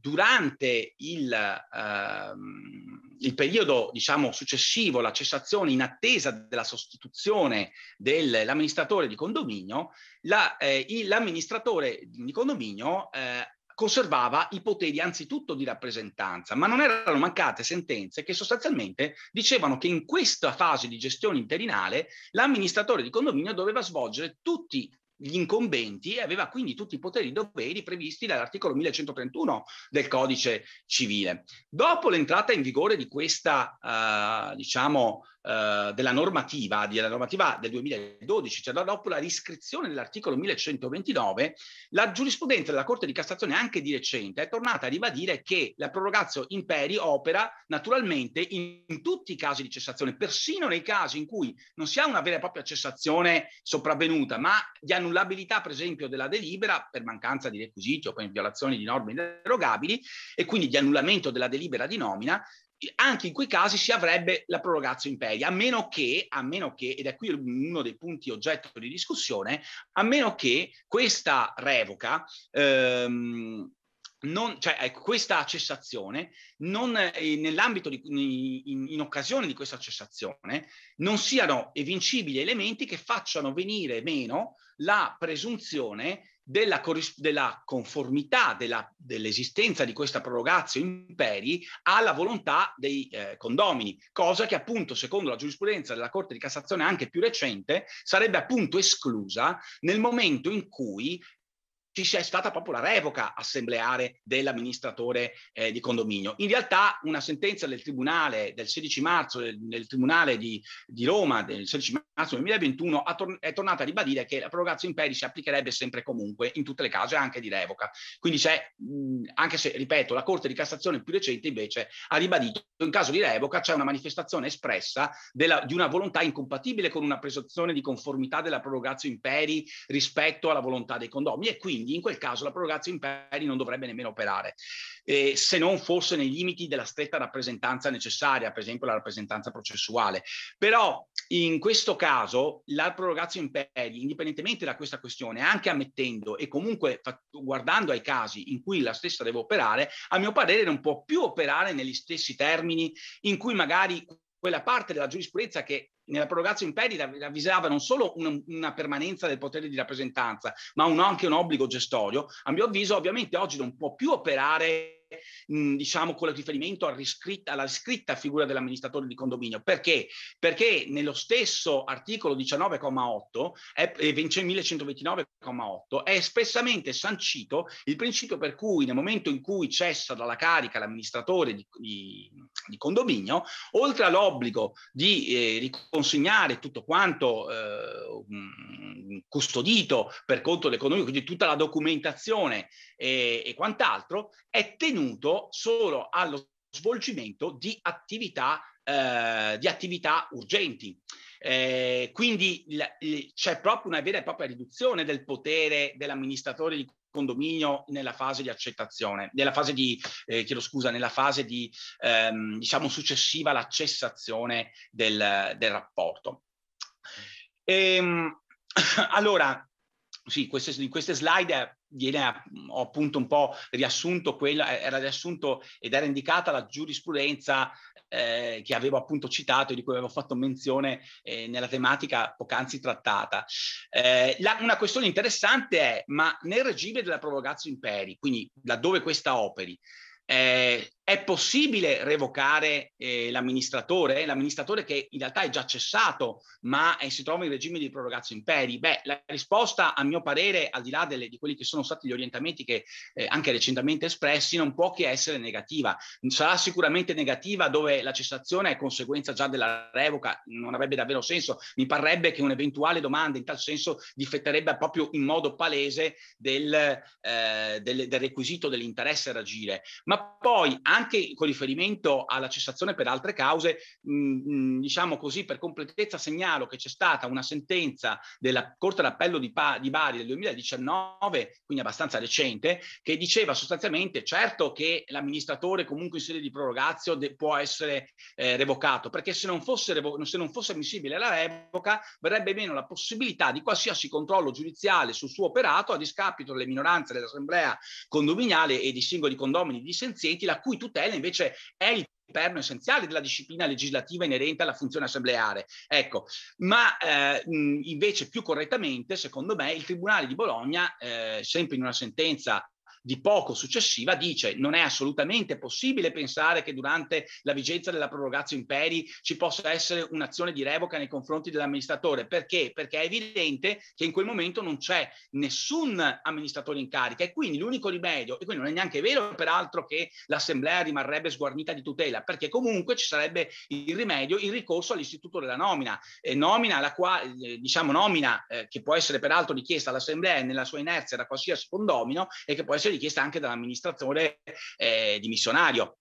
durante il, ehm, il, periodo diciamo, successivo, la cessazione in attesa della sostituzione dell'amministratore di condominio, la, eh, il, l'amministratore di condominio eh, conservava i poteri anzitutto di rappresentanza, ma non erano mancate sentenze che sostanzialmente dicevano che in questa fase di gestione interinale l'amministratore di condominio doveva svolgere tutti gli incombenti e aveva quindi tutti i poteri e doveri previsti dall'articolo 1131 del codice civile. Dopo l'entrata in vigore di questa, eh, diciamo, eh, della, normativa, della normativa del 2012, cioè dopo la riscrizione dell'articolo 1129, la giurisprudenza della Corte di Cassazione anche di recente è tornata a ribadire che la prorogazio imperi opera naturalmente in, in tutti i casi di cessazione, persino nei casi in cui non si ha una vera e propria cessazione sopravvenuta, ma di annullabilità per esempio della delibera per mancanza di requisiti o per violazioni di norme inderogabili e quindi di annullamento della delibera di nomina, anche in quei casi si avrebbe la prorogatio imperia, a meno che, a meno che ed è qui uno dei punti oggetto di discussione, a meno che questa revoca ehm, non, cioè, ecco, questa cessazione, non, eh, nell'ambito di, in, in, occasione di questa cessazione, non siano evincibili elementi che facciano venire meno la presunzione della, della conformità della, dell'esistenza di questa prorogazio imperi alla volontà dei eh, condomini, cosa che appunto secondo la giurisprudenza della Corte di Cassazione anche più recente sarebbe appunto esclusa nel momento in cui ci sia stata proprio la revoca assembleare dell'amministratore eh, di condominio. In realtà una sentenza del Tribunale del 16 marzo, del, del Tribunale di, di, Roma del 16 marzo 2021 tor- è tornata a ribadire che la prorogatio imperi si applicherebbe sempre comunque in tutte le case anche di revoca. Quindi c'è, mh, anche se, ripeto, la Corte di Cassazione più recente invece ha ribadito che in caso di revoca c'è una manifestazione espressa della, di una volontà incompatibile con una presunzione di conformità della prorogatio imperi rispetto alla volontà dei condomini e quindi quindi in quel caso la prorogatio imperi non dovrebbe nemmeno operare, eh, se non fosse nei limiti della stretta rappresentanza necessaria, per esempio la rappresentanza processuale. Però in questo caso la prorogatio imperi, indipendentemente da questa questione, anche ammettendo e comunque guardando ai casi in cui la stessa deve operare, a mio parere non può più operare negli stessi termini in cui magari quella parte della giurisprudenza che nella prorogazione in peri avvisava non solo una, una, permanenza del potere di rappresentanza, ma un, anche un obbligo gestorio, a mio avviso ovviamente oggi non può più operare diciamo con riferimento alla riscritta, alla riscritta figura dell'amministratore di condominio. Perché? Perché nello stesso articolo 19,8 1129,8 è espressamente sancito il principio per cui nel momento in cui cessa dalla carica l'amministratore di, di, di condominio, oltre all'obbligo di eh, riconoscere consegnare tutto quanto eh, custodito per conto dell'economico, quindi tutta la documentazione e, e quant'altro, è tenuto solo allo svolgimento di attività, eh, di attività urgenti. Eh, quindi il, il, c'è proprio una vera e propria riduzione del potere dell'amministratore di condominio nella fase di accettazione, nella fase di, eh, chiedo scusa, nella fase di, ehm, diciamo, successiva alla cessazione del, del rapporto. E, ehm, <laughs> allora, sì, queste, in queste slide eh, viene, ho appunto un po' riassunto quella, eh, era riassunto ed era indicata la giurisprudenza eh, che avevo appunto citato e di cui avevo fatto menzione eh, nella tematica poc'anzi trattata. Eh, la, una questione interessante è, ma nel regime della prorogatio imperi, quindi laddove questa operi, eh, è possibile revocare eh, l'amministratore, l'amministratore che in realtà è già cessato, ma eh, si trova in regime di prorogatio imperi? Beh, la risposta, a mio parere, al di là delle, di quelli che sono stati gli orientamenti che eh, anche recentemente espressi, non può che essere negativa. Sarà sicuramente negativa dove la cessazione è conseguenza già della revoca, non avrebbe davvero senso. Mi parrebbe che un'eventuale domanda in tal senso difetterebbe proprio in modo palese del, eh, del, del requisito dell'interesse ad agire. Ma poi, anche con riferimento alla cessazione per altre cause, mh, mm, mm, diciamo così, per completezza segnalo che c'è stata una sentenza della Corte d'Appello di, pa- di Bari del 2019, quindi abbastanza recente, che diceva sostanzialmente certo che l'amministratore comunque in sede di prorogazio de- può essere eh, revocato, perché se non, fosse revo- se non fosse ammissibile la revoca verrebbe meno la possibilità di qualsiasi controllo giudiziale sul suo operato a discapito delle minoranze dell'assemblea condominiale e dei singoli condomini dissenzienti la cui tutela invece è il perno essenziale della disciplina legislativa inerente alla funzione assembleare. Ecco, ma eh, invece più correttamente, secondo me, il Tribunale di Bologna, eh, sempre in una sentenza di poco successiva dice non è assolutamente possibile pensare che durante la vigenza della prorogazio imperi ci possa essere un'azione di revoca nei confronti dell'amministratore. Perché? Perché è evidente che in quel momento non c'è nessun amministratore in carica e quindi l'unico rimedio, e quindi non è neanche vero peraltro che l'assemblea rimarrebbe sguarnita di tutela, perché comunque ci sarebbe il rimedio, il ricorso all'istituto della nomina, eh, nomina, la quale, eh, diciamo nomina eh, che può essere peraltro richiesta all'assemblea nella sua inerzia da qualsiasi condomino e che può essere richiesta anche dall'amministratore eh, dimissionario.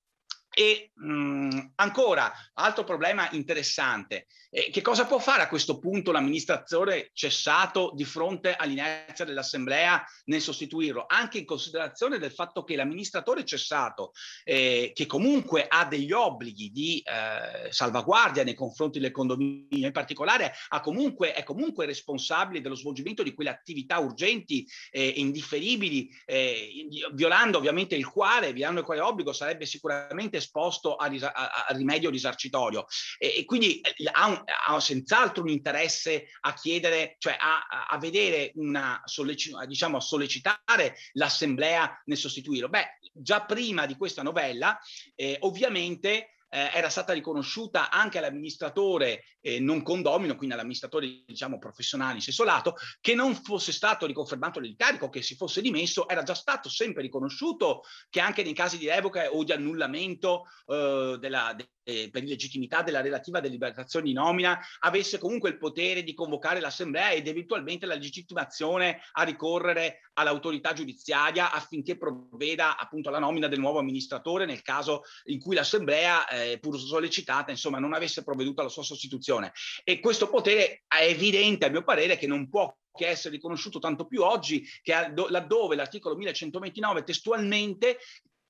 E mh, mm, ancora, altro problema interessante, eh, che cosa può fare a questo punto l'amministratore cessato di fronte all'inerzia dell'assemblea nel sostituirlo? Anche in considerazione del fatto che l'amministratore cessato, eh, che comunque ha degli obblighi di eh, salvaguardia nei confronti del condominio, in particolare comunque, è comunque responsabile dello svolgimento di quelle attività urgenti eh, e indifferibili, eh, violando ovviamente il quale, violando il quale obbligo, sarebbe sicuramente esposto a, a, a rimedio risarcitorio e, e quindi eh, ha, un, ha, senz'altro un interesse a chiedere, cioè a, a vedere una, solleci- diciamo, a sollecitare l'assemblea nel sostituirlo. Beh, già prima di questa novella, eh, ovviamente eh, era stata riconosciuta anche all'amministratore eh, non condomino, quindi all'amministratore diciamo professionale in senso lato, che non fosse stato riconfermato l'incarico, che si fosse dimesso, era già stato sempre riconosciuto che anche nei casi di revoca o di annullamento eh, della, eh, per illegittimità della relativa deliberazione di nomina, avesse comunque il potere di convocare l'assemblea ed eventualmente la legittimazione a ricorrere all'autorità giudiziaria affinché provveda appunto alla nomina del nuovo amministratore nel caso in cui l'assemblea, eh, pur sollecitata, insomma, non avesse provveduto alla sua sostituzione. E questo potere è evidente, a mio parere, che non può che essere riconosciuto tanto più oggi che laddove l'articolo 1129 testualmente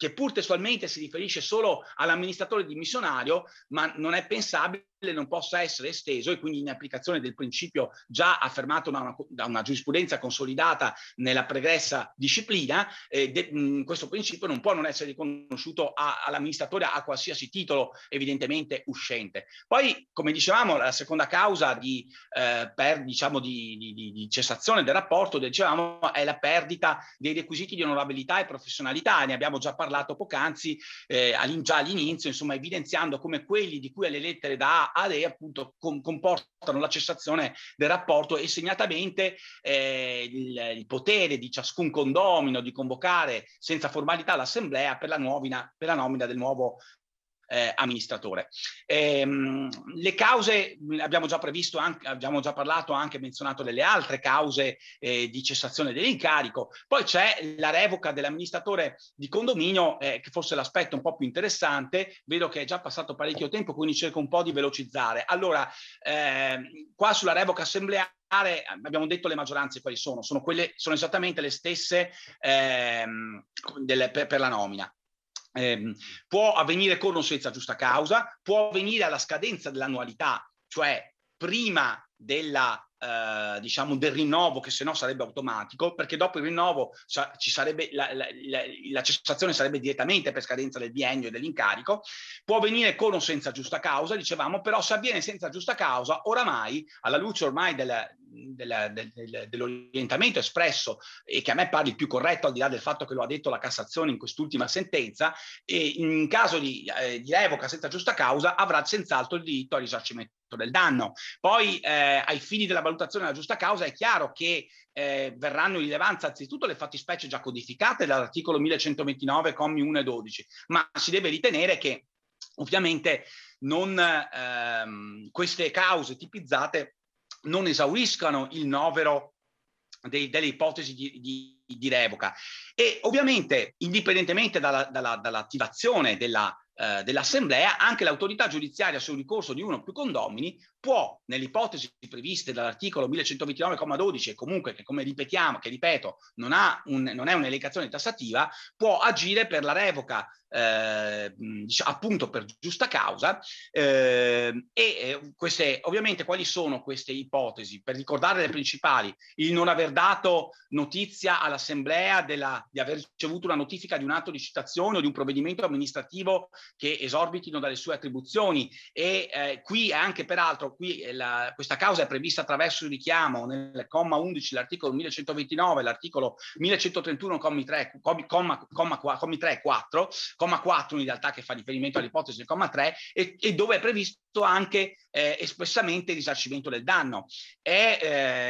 che pur testualmente si riferisce solo all'amministratore dimissionario, ma non è pensabile non possa essere esteso e quindi in applicazione del principio già affermato da una, da una giurisprudenza consolidata nella pregressa disciplina, eh, de, mh, questo principio non può non essere riconosciuto a, all'amministratore a qualsiasi titolo evidentemente uscente. Poi, come dicevamo, la seconda causa di, eh, per, diciamo, di, di, di cessazione del rapporto, dicevamo, è la perdita dei requisiti di onorabilità e professionalità, ne abbiamo già parlato poc'anzi eh, già all'inizio, insomma evidenziando come quelli di cui alle lettere da A a aree appunto com- comportano la cessazione del rapporto e segnatamente eh, il, il, potere di ciascun condomino di convocare senza formalità l'assemblea per la, nuovina, per la nomina del nuovo eh, amministratore. Ehm, le cause, abbiamo già previsto, anche, abbiamo già parlato, anche menzionato delle altre cause eh, di cessazione dell'incarico, poi c'è la revoca dell'amministratore di condominio, eh, che forse l'aspetto un po' più interessante, vedo che è già passato parecchio tempo, quindi cerco un po' di velocizzare. Allora, ehm, qua sulla revoca assemblea eh, abbiamo detto le maggioranze quali sono, sono, quelle, sono esattamente le stesse ehm, delle, per, per, la nomina eh, può avvenire con o senza giusta causa, può avvenire alla scadenza dell'annualità, cioè prima della Uh, diciamo del rinnovo che se no sarebbe automatico perché dopo il rinnovo sa- ci sarebbe la, la, la, la, cessazione sarebbe direttamente per scadenza del biennio e dell'incarico può avvenire con o senza giusta causa dicevamo però se avviene senza giusta causa oramai alla luce ormai del, della, del, dell'orientamento espresso e che a me pare il più corretto al di là del fatto che lo ha detto la Cassazione in quest'ultima sentenza, e in caso di, eh, di revoca senza giusta causa avrà senz'altro il diritto al risarcimento del danno. Poi eh, ai fini della valutazione della giusta causa è chiaro che eh, verranno in rilevanza anzitutto le fattispecie già codificate dall'articolo 1129 commi 1 e 12, ma si deve ritenere che ovviamente non, ehm, queste cause tipizzate non esauriscano il novero dei, delle ipotesi di, di, di, revoca. E ovviamente, indipendentemente dalla, dalla, dall'attivazione della, eh, dell'assemblea, anche l'autorità giudiziaria sul ricorso di uno o più condomini può, nell'ipotesi previste dall'articolo 1129,12 e comunque che come ripetiamo, che ripeto, non, un, non è un'elencazione tassativa, può agire per la revoca eh, appunto per giusta causa eh, e eh, queste ovviamente quali sono queste ipotesi per ricordare le principali il non aver dato notizia all'assemblea della, di aver ricevuto una notifica di un atto di citazione o di un provvedimento amministrativo che esorbitino dalle sue attribuzioni e eh, qui è anche peraltro qui la, questa causa è prevista attraverso il richiamo nel comma 11 l'articolo 1129, l'articolo 1131 commi 3, commi, comma, 3 4, comma 4 in realtà che fa riferimento all'ipotesi del comma 3 e, e dove è previsto anche eh, espressamente il risarcimento del danno. È,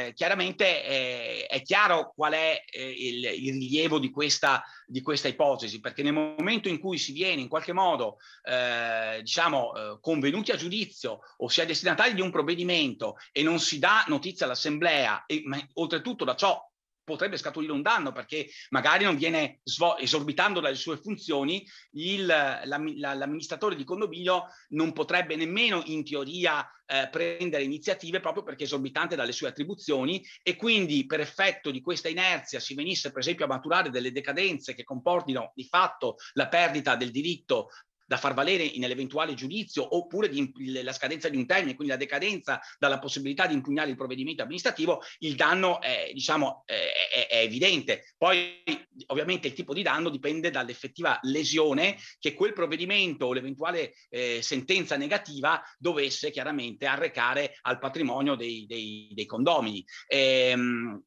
eh, chiaramente eh, è chiaro qual è eh, il, il, rilievo di questa, di questa ipotesi, perché nel momento in cui si viene in qualche modo eh, diciamo, eh, convenuti a giudizio o si è destinatari di un provvedimento e non si dà notizia all'Assemblea, e, ma, oltretutto da ciò potrebbe scaturire un danno perché magari non viene svol- esorbitando dalle sue funzioni, il, la, la, l'amministratore di condominio non potrebbe nemmeno in teoria eh, prendere iniziative proprio perché esorbitante dalle sue attribuzioni e quindi per effetto di questa inerzia si venisse per esempio a maturare delle decadenze che comportino di fatto la perdita del diritto da far valere nell'eventuale giudizio oppure di, la scadenza di un termine, quindi la decadenza dalla possibilità di impugnare il provvedimento amministrativo, il danno è, diciamo, è, è evidente. Poi ovviamente il tipo di danno dipende dall'effettiva lesione che quel provvedimento o l'eventuale eh, sentenza negativa dovesse chiaramente arrecare al patrimonio dei, dei, dei condomini. Ehm,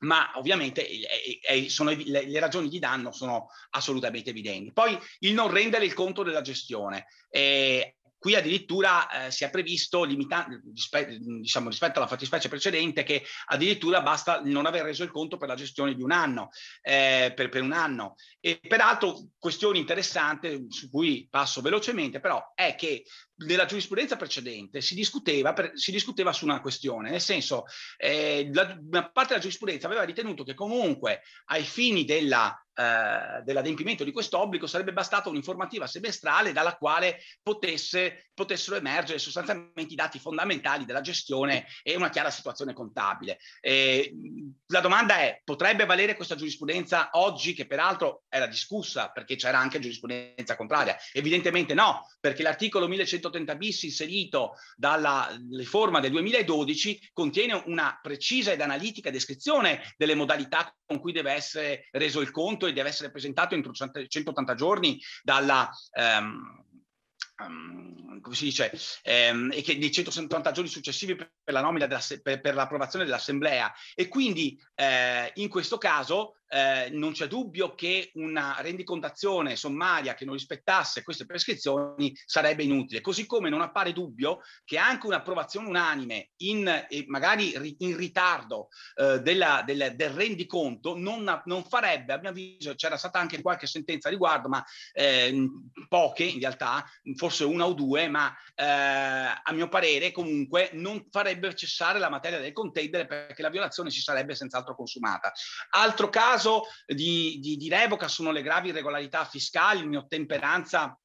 ma ovviamente eh, eh, eh, sono, le, ragioni di danno sono assolutamente evidenti. Poi il non rendere il conto della gestione. Eh, qui addirittura eh, si è previsto, limita- rispe- diciamo, rispetto alla fattispecie precedente, che addirittura basta non aver reso il conto per la gestione di un anno, eh, per, per, un anno. E peraltro questione interessante su cui passo velocemente, però è che nella giurisprudenza precedente si discuteva, per, si discuteva, su una questione, nel senso eh, la, una parte della giurisprudenza aveva ritenuto che comunque ai fini della, eh, dell'adempimento di questo obbligo sarebbe bastata un'informativa semestrale dalla quale potesse, potessero emergere sostanzialmente i dati fondamentali della gestione e una chiara situazione contabile. Eh, la domanda è, potrebbe valere questa giurisprudenza oggi che peraltro era discussa perché c'era anche giurisprudenza contraria? Evidentemente no, perché l'articolo 1100 130 bis inserito dalla riforma del 2012 contiene una precisa ed analitica descrizione delle modalità con cui deve essere reso il conto e deve essere presentato entro 180 giorni dalla... Ehm, Um, come si dice, um, e che nei 170 giorni successivi per la nomina della, per, per l'approvazione dell'assemblea. E quindi eh, in questo caso eh, non c'è dubbio che una rendicontazione sommaria che non rispettasse queste prescrizioni sarebbe inutile, così come non appare dubbio che anche un'approvazione unanime in, magari in ritardo eh, della, della, del rendiconto non, non, farebbe, a mio avviso c'era stata anche qualche sentenza a riguardo, ma eh, poche in realtà, forse una o due, ma eh, a mio parere comunque non farebbe cessare la materia del contendere perché la violazione si sarebbe senz'altro consumata. Altro caso caso di, di, di revoca sono le gravi irregolarità fiscali, l'inottemperanza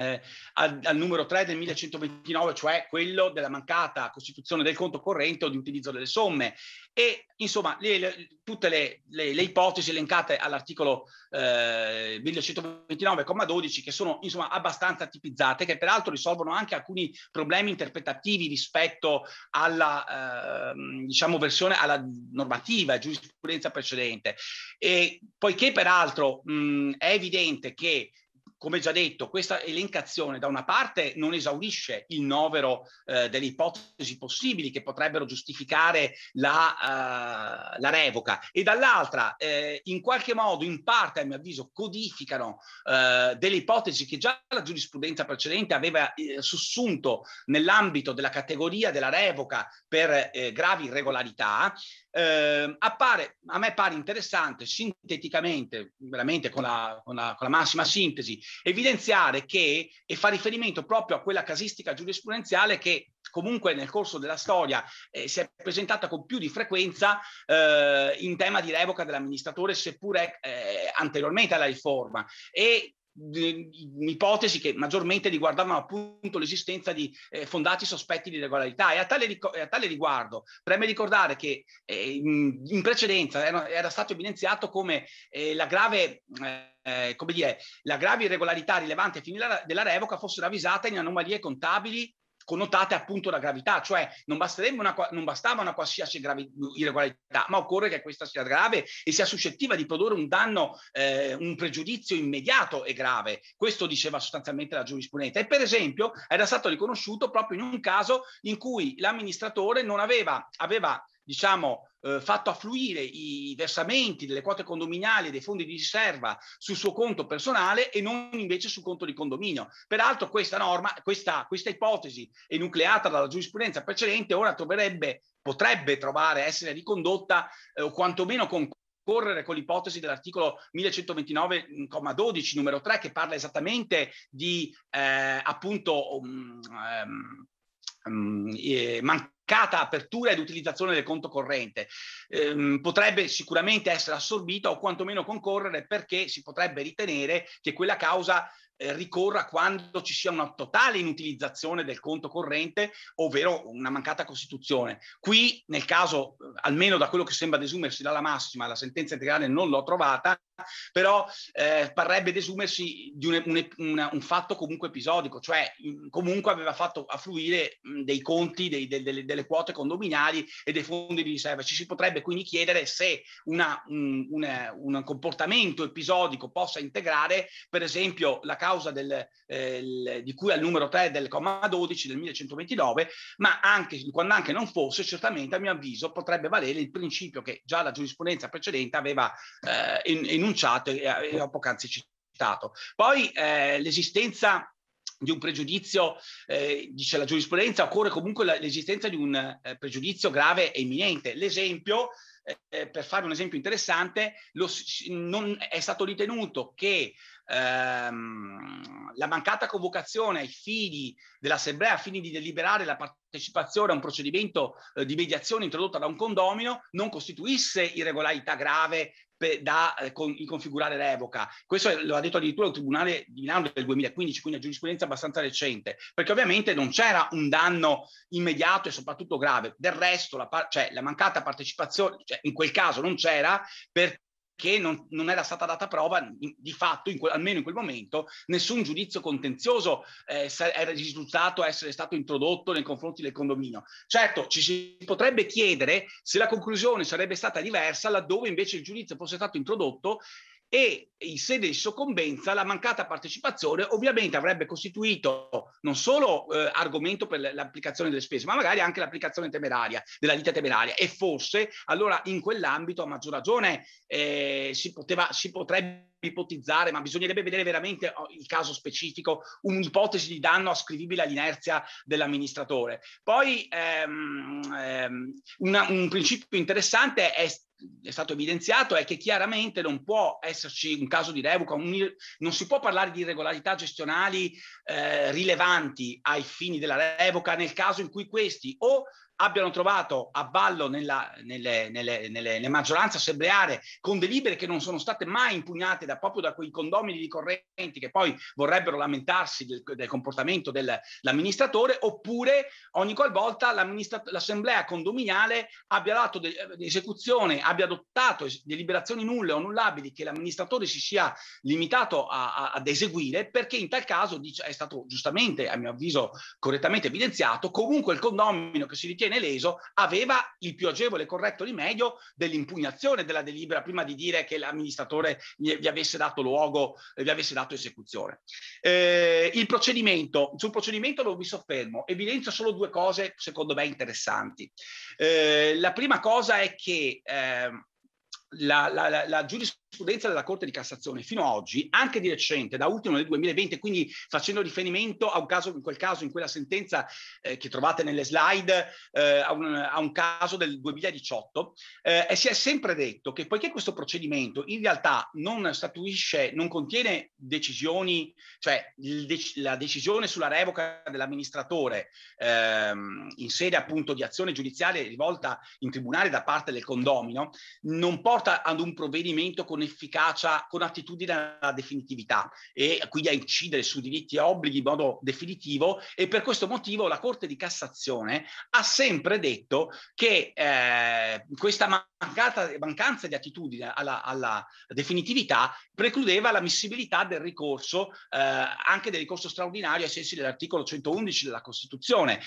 eh, al, al, numero 3 del 1129, cioè quello della mancata costituzione del conto corrente o di utilizzo delle somme. E insomma, le, le, tutte le, le, ipotesi elencate all'articolo eh, 1129,12 che sono insomma abbastanza tipizzate, che peraltro risolvono anche alcuni problemi interpretativi rispetto alla eh, diciamo versione alla normativa e giurisprudenza precedente. E poiché peraltro mh, è evidente che come già detto, questa elencazione da una parte non esaurisce il novero eh, delle ipotesi possibili che potrebbero giustificare la, uh, la revoca e dall'altra eh, in qualche modo, in parte a mio avviso, codificano uh, delle ipotesi che già la giurisprudenza precedente aveva eh, sussunto nell'ambito della categoria della revoca per eh, gravi irregolarità. Ehm, appare, a me pare interessante sinteticamente, veramente con la, con la, con la massima sintesi, evidenziare che, e fa riferimento proprio a quella casistica giurisprudenziale che comunque nel corso della storia eh, si è presentata con più di frequenza eh, in tema di revoca dell'amministratore, seppure eh, anteriormente alla riforma. E ipotesi che maggiormente riguardavano appunto l'esistenza di eh, fondati sospetti di irregolarità e a tale, ric- a tale riguardo preme ricordare che eh, in precedenza era, era, stato evidenziato come eh, la grave eh, come dire, la grave irregolarità rilevante fino della revoca fossero avvisate in anomalie contabili connotate appunto da gravità, cioè non, una, non bastava una qualsiasi gravi, irregolarità, ma occorre che questa sia grave e sia suscettiva di produrre un danno, eh, un pregiudizio immediato e grave. Questo diceva sostanzialmente la giurisprudenza. E per esempio era stato riconosciuto proprio in un caso in cui l'amministratore non aveva, aveva diciamo, eh, fatto affluire i versamenti delle quote condominiali e dei fondi di riserva sul suo conto personale e non invece sul conto di condominio. Peraltro questa norma, questa, questa ipotesi enucleata dalla giurisprudenza precedente, ora troverebbe, potrebbe trovare, essere ricondotta eh, o quantomeno con correre con l'ipotesi dell'articolo 1129,12 mm, numero 3 che parla esattamente di eh, appunto um, um, um, eh, mancanza mancata apertura ed utilizzazione del conto corrente ehm, potrebbe sicuramente essere assorbita o quantomeno concorrere perché si potrebbe ritenere che quella causa eh, ricorra quando ci sia una totale inutilizzazione del conto corrente, ovvero una mancata costituzione. Qui, nel caso, eh, almeno da quello che sembra desumersi dalla massima, la sentenza integrale non l'ho trovata, però eh, parrebbe desumersi di un, un, un, un, fatto comunque episodico, cioè mm, comunque aveva fatto affluire mm, dei conti, dei, de, de, delle, quote condominiali e dei fondi di riserva. Ci si potrebbe quindi chiedere se una, mm, un comportamento episodico possa integrare, per esempio, la causa causa del, eh, di cui al numero 3 del comma 12 del 1129, ma anche, quando anche non fosse, certamente a mio avviso potrebbe valere il principio che già la giurisprudenza precedente aveva eh, enunciato e, e ho poc'anzi citato. Poi eh, l'esistenza di un pregiudizio, eh, dice la giurisprudenza, occorre comunque l'esistenza di un eh, pregiudizio grave e imminente. L'esempio, eh, per fare un esempio interessante, lo, non, è stato ritenuto che ehm, la mancata convocazione ai fini dell'assemblea, a fini di deliberare la partecipazione a un procedimento eh, di mediazione introdotta da un condomino, non costituisse irregolarità grave per, da eh, con, configurare revoca. Questo è, lo ha detto addirittura il Tribunale di Milano del 2015, quindi è giurisprudenza abbastanza recente, perché ovviamente non c'era un danno immediato e soprattutto grave. Del resto, la, cioè, la mancata partecipazione, cioè, in quel caso non c'era perché che non, non era stata data prova, di fatto, in quel, almeno in quel momento, nessun giudizio contenzioso eh, era risultato essere stato introdotto nei confronti del condominio. Certo, ci si potrebbe chiedere se la conclusione sarebbe stata diversa laddove invece il giudizio fosse stato introdotto e in sede di soccombenza la mancata partecipazione ovviamente avrebbe costituito non solo eh, argomento per l'applicazione delle spese, ma magari anche l'applicazione temeraria, della vita temeraria e forse allora in quell'ambito a maggior ragione eh, si, poteva, si potrebbe ipotizzare, ma bisognerebbe vedere veramente oh, il caso specifico, un'ipotesi di danno ascrivibile all'inerzia dell'amministratore. Poi ehm, ehm, una, un principio interessante è è stato evidenziato è che chiaramente non può esserci un caso di revoca, un, non si può parlare di irregolarità gestionali eh, rilevanti ai fini della revoca nel caso in cui questi o abbiano trovato a ballo nella, nelle, nelle, nelle, nelle, maggioranze assembleare con delibere che non sono state mai impugnate da, proprio da quei condomini di correnti che poi vorrebbero lamentarsi del, del comportamento dell'amministratore, oppure ogni qualvolta l'assemblea condominiale abbia dato de, esecuzione, abbia adottato deliberazioni nulle o nullabili che l'amministratore si sia limitato a, a, ad eseguire, perché in tal caso dice, è stato giustamente, a mio avviso correttamente evidenziato, comunque il condomino che si ritiene bene leso, aveva il più agevole e corretto rimedio dell'impugnazione della delibera prima di dire che l'amministratore vi avesse dato luogo, vi avesse dato esecuzione. Eh, il procedimento, sul procedimento non mi soffermo, evidenzio solo due cose secondo me interessanti. Eh, la prima cosa è che eh, la, la, la, la giurisprudenza giurisprudenza della Corte di Cassazione fino ad oggi, anche di recente, da ultimo nel 2020, quindi facendo riferimento a un caso, in quel caso, in quella sentenza eh, che trovate nelle slide, eh, a, un, a, un, caso del 2018, eh, e si è sempre detto che poiché questo procedimento in realtà non statuisce, non contiene decisioni, cioè dec- la decisione sulla revoca dell'amministratore ehm, in sede appunto di azione giudiziaria rivolta in tribunale da parte del condomino, non porta ad un provvedimento con con efficacia, con attitudine alla definitività e quindi a incidere su diritti e obblighi in modo definitivo e per questo motivo la Corte di Cassazione ha sempre detto che eh, questa mancata, mancanza di attitudine alla, alla definitività precludeva l'ammissibilità del ricorso, eh, anche del ricorso straordinario ai sensi dell'articolo 111 della Costituzione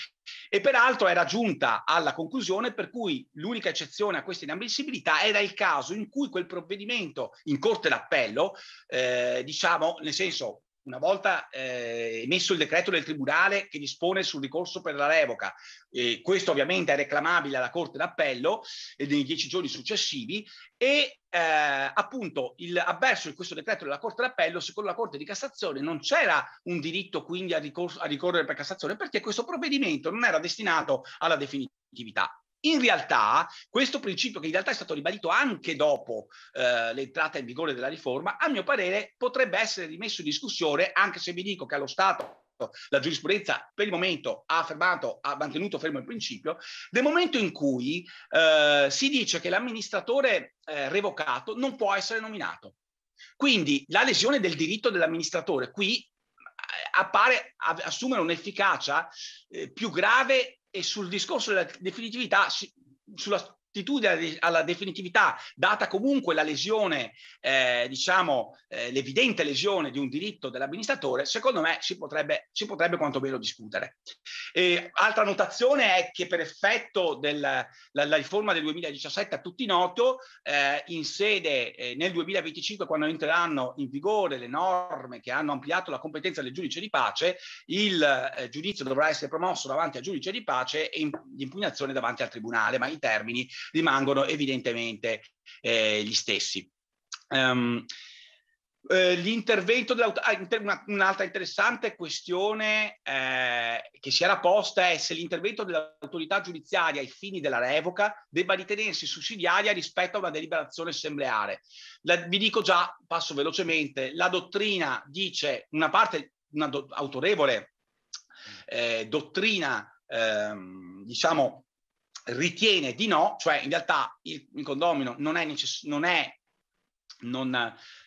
e peraltro era giunta alla conclusione per cui l'unica eccezione a questa inammissibilità era il caso in cui quel provvedimento in corte d'appello, eh, diciamo, nel senso una volta eh, emesso il decreto del Tribunale che dispone sul ricorso per la revoca, eh, questo ovviamente è reclamabile alla Corte d'Appello eh, nei dieci giorni successivi e eh, appunto il, avverso di questo decreto della Corte d'Appello, secondo la Corte di Cassazione, non c'era un diritto quindi a, ricorso, a ricorrere per Cassazione perché questo provvedimento non era destinato alla definitività. In realtà questo principio, che in realtà è stato ribadito anche dopo eh, l'entrata in vigore della riforma, a mio parere potrebbe essere rimesso in discussione, anche se vi dico che allo Stato la giurisprudenza per il momento ha affermato, ha mantenuto fermo il principio, nel momento in cui eh, si dice che l'amministratore eh, revocato non può essere nominato. Quindi la lesione del diritto dell'amministratore qui eh, appare assumere un'efficacia eh, più grave e sul discorso della definitività, sulla attitudine alla definitività, data comunque la lesione, eh, diciamo, eh, l'evidente lesione di un diritto dell'amministratore, secondo me si potrebbe, si potrebbe quantomeno discutere. E altra notazione è che per effetto della riforma del 2017 a tutti noto, eh, in sede eh, nel 2025, quando entreranno in vigore le norme che hanno ampliato la competenza del giudice di pace, il eh, giudizio dovrà essere promosso davanti al giudice di pace e in, di davanti al tribunale, ma i termini rimangono evidentemente eh, gli stessi. Um, eh, l'intervento dell'autorità, ah, un'altra interessante questione eh, che si era posta è se l'intervento dell'autorità giudiziaria ai fini della revoca debba ritenersi sussidiaria rispetto a una deliberazione assembleare. La, vi dico già, passo velocemente, la dottrina dice una parte, una do- autorevole eh, dottrina, ehm, diciamo, ritiene di no, cioè in realtà il, il condomino non è, necess- non, è, non,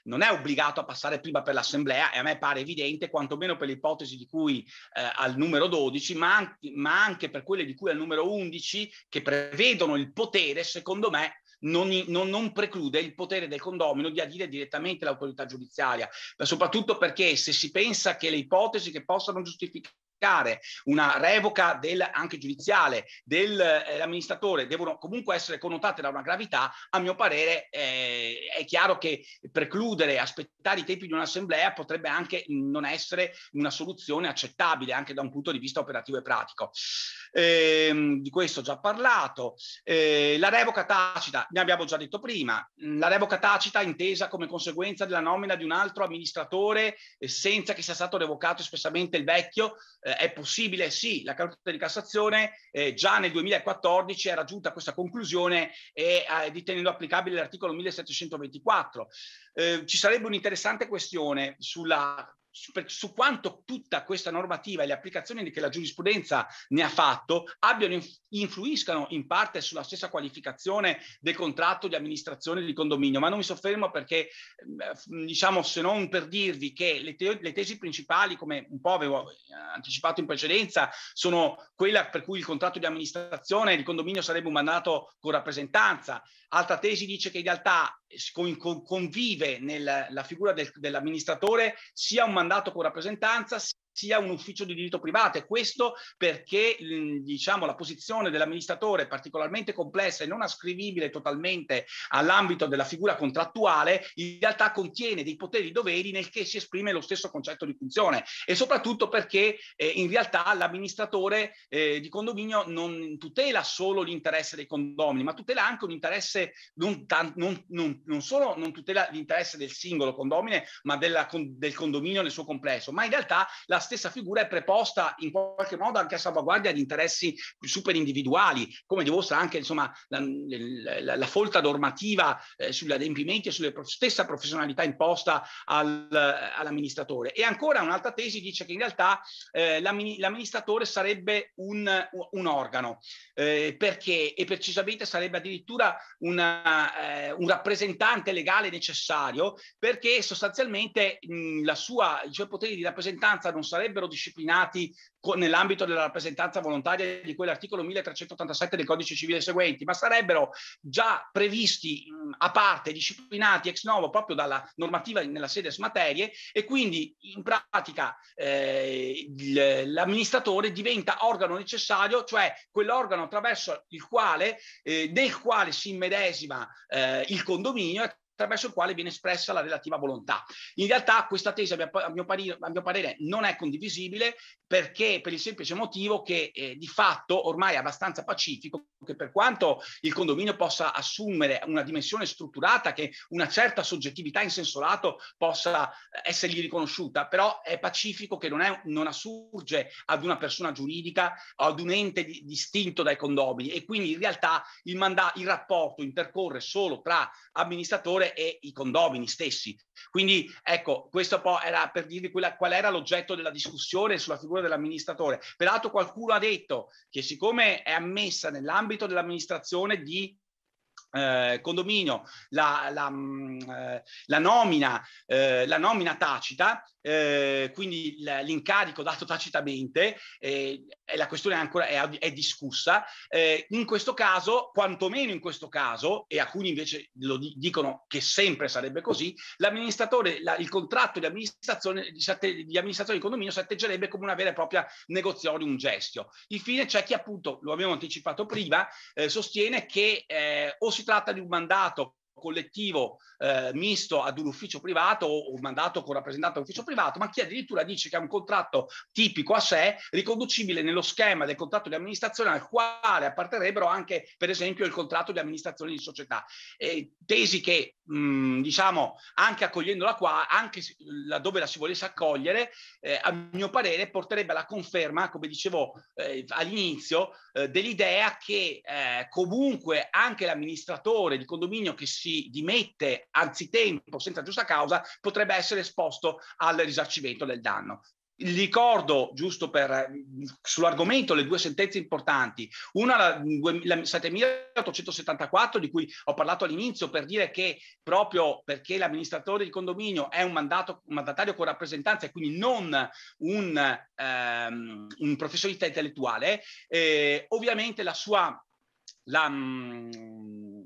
non è, obbligato a passare prima per l'assemblea e a me pare evidente, quantomeno per l'ipotesi di cui eh, al numero 12, ma anche, ma anche per quelle di cui al numero 11, che prevedono il potere, secondo me, non, non, non, preclude il potere del condomino di adire direttamente l'autorità giudiziaria, soprattutto perché se si pensa che le ipotesi che possano giustificare una revoca del, anche giudiziale dell'amministratore eh, devono comunque essere connotate da una gravità, a mio parere eh, è chiaro che precludere, aspettare i tempi di un'assemblea potrebbe anche non essere una soluzione accettabile anche da un punto di vista operativo e pratico. Eh, di questo ho già parlato. Eh, la revoca tacita, ne abbiamo già detto prima, la revoca tacita intesa come conseguenza della nomina di un altro amministratore eh, senza che sia stato revocato espressamente il vecchio eh, è possibile? Sì, la Corte di Cassazione eh, già nel 2014 è raggiunta questa conclusione e eh, ritenendo applicabile l'articolo 1724. Eh, ci sarebbe un'interessante questione sulla su, per, su, quanto tutta questa normativa e le applicazioni che la giurisprudenza ne ha fatto abbiano, influiscano in parte sulla stessa qualificazione del contratto di amministrazione di condominio, ma non mi soffermo perché, ehm, diciamo, se non per dirvi che le, te- le tesi principali, come un po' avevo eh, anticipato in precedenza, sono quella per cui il contratto di amministrazione di condominio sarebbe un mandato con rappresentanza. Altra tesi dice che in realtà eh, con, convive nella figura del, dell'amministratore sia un mandato mandato con rappresentanza sia un ufficio di diritto privato e questo perché mm, diciamo, la posizione dell'amministratore è particolarmente complessa e non ascrivibile totalmente all'ambito della figura contrattuale, in realtà contiene dei poteri e doveri nel che si esprime lo stesso concetto di funzione e soprattutto perché eh, in realtà l'amministratore eh, di condominio non tutela solo l'interesse dei condomini, ma tutela anche un interesse non, tan- non, non, non solo non tutela l'interesse del singolo condomine, ma della, con- del condominio nel suo complesso, ma in realtà la stessa figura è preposta in qualche modo anche a salvaguardia di interessi super individuali, come dimostra anche insomma, la, la, la, folta normativa eh, sugli adempimenti e sulla stessa professionalità imposta al, all'amministratore. E ancora un'altra tesi dice che in realtà eh, l'amministratore sarebbe un, un organo, eh, perché e precisamente sarebbe addirittura una, eh, un rappresentante legale necessario, perché sostanzialmente mh, la sua, i suoi poteri di rappresentanza non sarebbero sarebbero disciplinati nell'ambito della rappresentanza volontaria di quell'articolo 1387 del codice civile seguenti, ma sarebbero già previsti a parte, disciplinati ex novo proprio dalla normativa nella sede materie e quindi in pratica eh, l'amministratore diventa organo necessario, cioè quell'organo attraverso il quale, eh, del quale si immedesima eh, il condominio, attraverso il quale viene espressa la relativa volontà. In realtà questa tesi, a mio parere, a mio parere non è condivisibile perché per il semplice motivo che eh, di fatto ormai è abbastanza pacifico che per quanto il condominio possa assumere una dimensione strutturata, che una certa soggettività in senso lato possa essergli riconosciuta, però è pacifico che non, è, non assurge ad una persona giuridica o ad un ente di, distinto dai condomini e quindi in realtà il, manda- il rapporto intercorre solo tra amministratore strutture e i condomini stessi. Quindi ecco, questo po' era per dirvi quella, qual era l'oggetto della discussione sulla figura dell'amministratore. Peraltro qualcuno ha detto che siccome è ammessa nell'ambito dell'amministrazione di eh, condominio la, la, mh, mm, eh, la, nomina, eh, la nomina tacita, eh, quindi l'incarico dato tacitamente, eh, la questione ancora è, è discussa, eh, in questo caso, quantomeno in questo caso, e alcuni invece lo dicono che sempre sarebbe così, l'amministratore, la, il contratto di amministrazione, di, di amministrazione di condominio si atteggerebbe come una vera e propria negoziazione, un gesto. Infine c'è chi appunto, lo abbiamo anticipato prima, eh, sostiene che eh, o si tratta di un mandato collettivo eh, misto ad un ufficio privato o mandato con rappresentante ufficio privato, ma chi addirittura dice che è un contratto tipico a sé, riconducibile nello schema del contratto di amministrazione al quale apparterebbero anche, per esempio, il contratto di amministrazione di società. Eh, tesi che, mh, diciamo, anche accogliendola qua, anche laddove la si volesse accogliere, eh, a mio parere porterebbe alla conferma, come dicevo eh, all'inizio, eh, dell'idea che eh, comunque anche l'amministratore di condominio che si si dimette anzitempo senza giusta causa potrebbe essere esposto al risarcimento del danno. Il ricordo, giusto per, sull'argomento, le due sentenze importanti, una la, la 7874 di cui ho parlato all'inizio per dire che proprio perché l'amministratore di condominio è un, mandato, un mandatario con rappresentanza e quindi non un, ehm, un professionista intellettuale, eh, ovviamente la sua... La, mh, mm,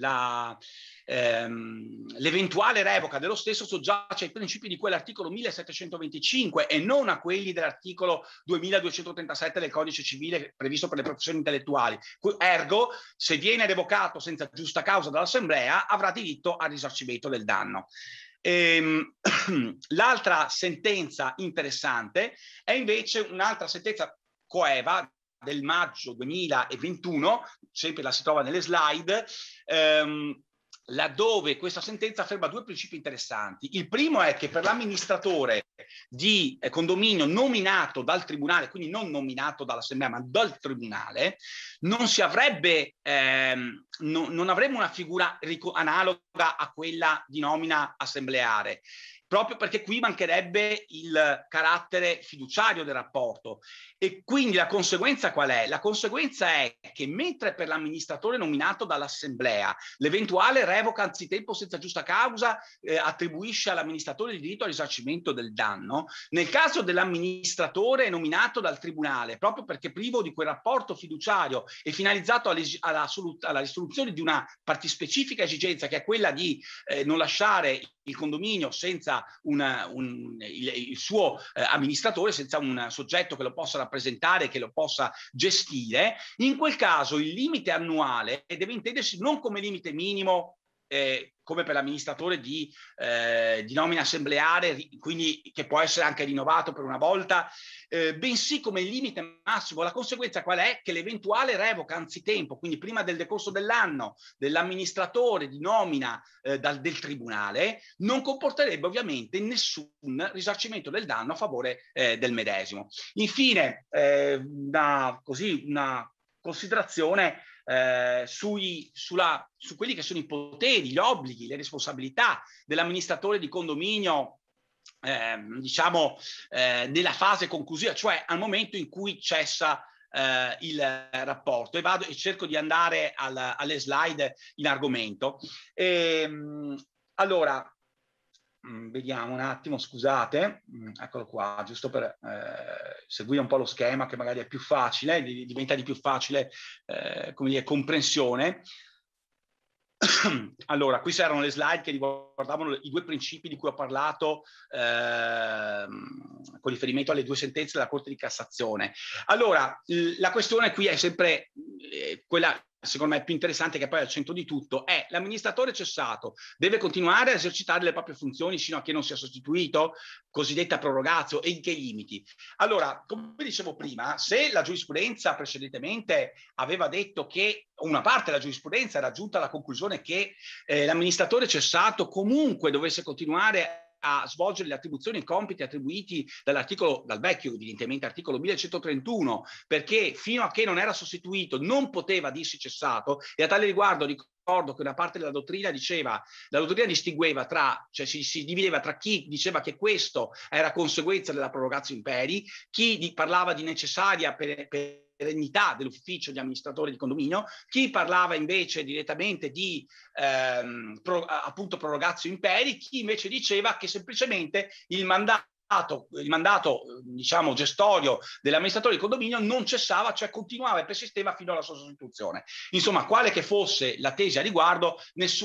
la, ehm, l'eventuale revoca dello stesso soggiace ai principi di quell'articolo 1725 e non a quelli dell'articolo 2237 del codice civile previsto per le professioni intellettuali. Ergo, se viene revocato senza giusta causa dall'Assemblea, avrà diritto al risarcimento del danno. Ehm, <clears throat> l'altra sentenza interessante è invece un'altra sentenza coeva del maggio 2021, sempre la si trova nelle slide, ehm, laddove questa sentenza afferma due principi interessanti. Il primo è che per l'amministratore di eh, condominio nominato dal tribunale, quindi non nominato dall'assemblea, ma dal tribunale, non si avrebbe, ehm, no, non avremmo una figura analoga a quella di nomina assembleare proprio perché qui mancherebbe il carattere fiduciario del rapporto. E quindi la conseguenza qual è? La conseguenza è che mentre per l'amministratore nominato dall'assemblea l'eventuale revoca anzitempo senza giusta causa eh, attribuisce all'amministratore il diritto al risarcimento del danno, nel caso dell'amministratore nominato dal tribunale, proprio perché privo di quel rapporto fiduciario e finalizzato alla, alla risoluzione di una partispecifica esigenza che è quella di eh, non lasciare il condominio senza senza una, un, il, il, suo eh, amministratore, senza un soggetto che lo possa rappresentare, che lo possa gestire, in quel caso il limite annuale deve intendersi non come limite minimo eh, come per l'amministratore di, eh, di nomina assembleare, quindi che può essere anche rinnovato per una volta, eh, bensì come limite massimo. La conseguenza qual è? Che l'eventuale revoca anzitempo, quindi prima del decorso dell'anno, dell'amministratore di nomina eh, dal, del tribunale, non comporterebbe ovviamente nessun risarcimento del danno a favore eh, del medesimo. Infine, eh, una, così, una considerazione eh, sui, sulla, su quelli che sono i poteri, gli obblighi, le responsabilità dell'amministratore di condominio eh, diciamo eh, nella fase conclusiva, cioè al momento in cui cessa eh, il rapporto e vado e cerco di andare al, alle slide in argomento. E, ehm, allora, Mm, vediamo un attimo, scusate, mm, eccolo qua, giusto per eh, seguire un po' lo schema che magari è più facile, diventa di più facile eh, come dire, comprensione. <clears throat> allora, qui c'erano le slide che riguardavano i due principi di cui ho parlato eh, con riferimento alle due sentenze della Corte di Cassazione. Allora, la questione qui è sempre eh, quella secondo me più interessante che poi al centro di tutto è l'amministratore cessato deve continuare a esercitare le proprie funzioni fino a che non sia sostituito, cosiddetta prorogazio e in che limiti. Allora, come dicevo prima, se la giurisprudenza precedentemente aveva detto che una parte della giurisprudenza era giunta alla conclusione che eh, l'amministratore cessato comunque dovesse continuare a svolgere le attribuzioni e i compiti attribuiti dall'articolo, dal vecchio evidentemente articolo 1131, perché fino a che non era sostituito non poteva dirsi cessato e a tale riguardo ricordo che una parte della dottrina diceva, la dottrina distingueva tra, cioè si, si divideva tra chi diceva che questo era conseguenza della prorogazione imperi, chi di, parlava di necessaria per, per perennità dell'ufficio di amministratore di condominio, chi parlava invece direttamente di ehm, pro, appunto prorogazio imperi, chi invece diceva che semplicemente il mandato il mandato diciamo, gestorio dell'amministratore di condominio non cessava, cioè continuava e persisteva fino alla sua sostituzione. Insomma, quale che fosse la tesi a riguardo,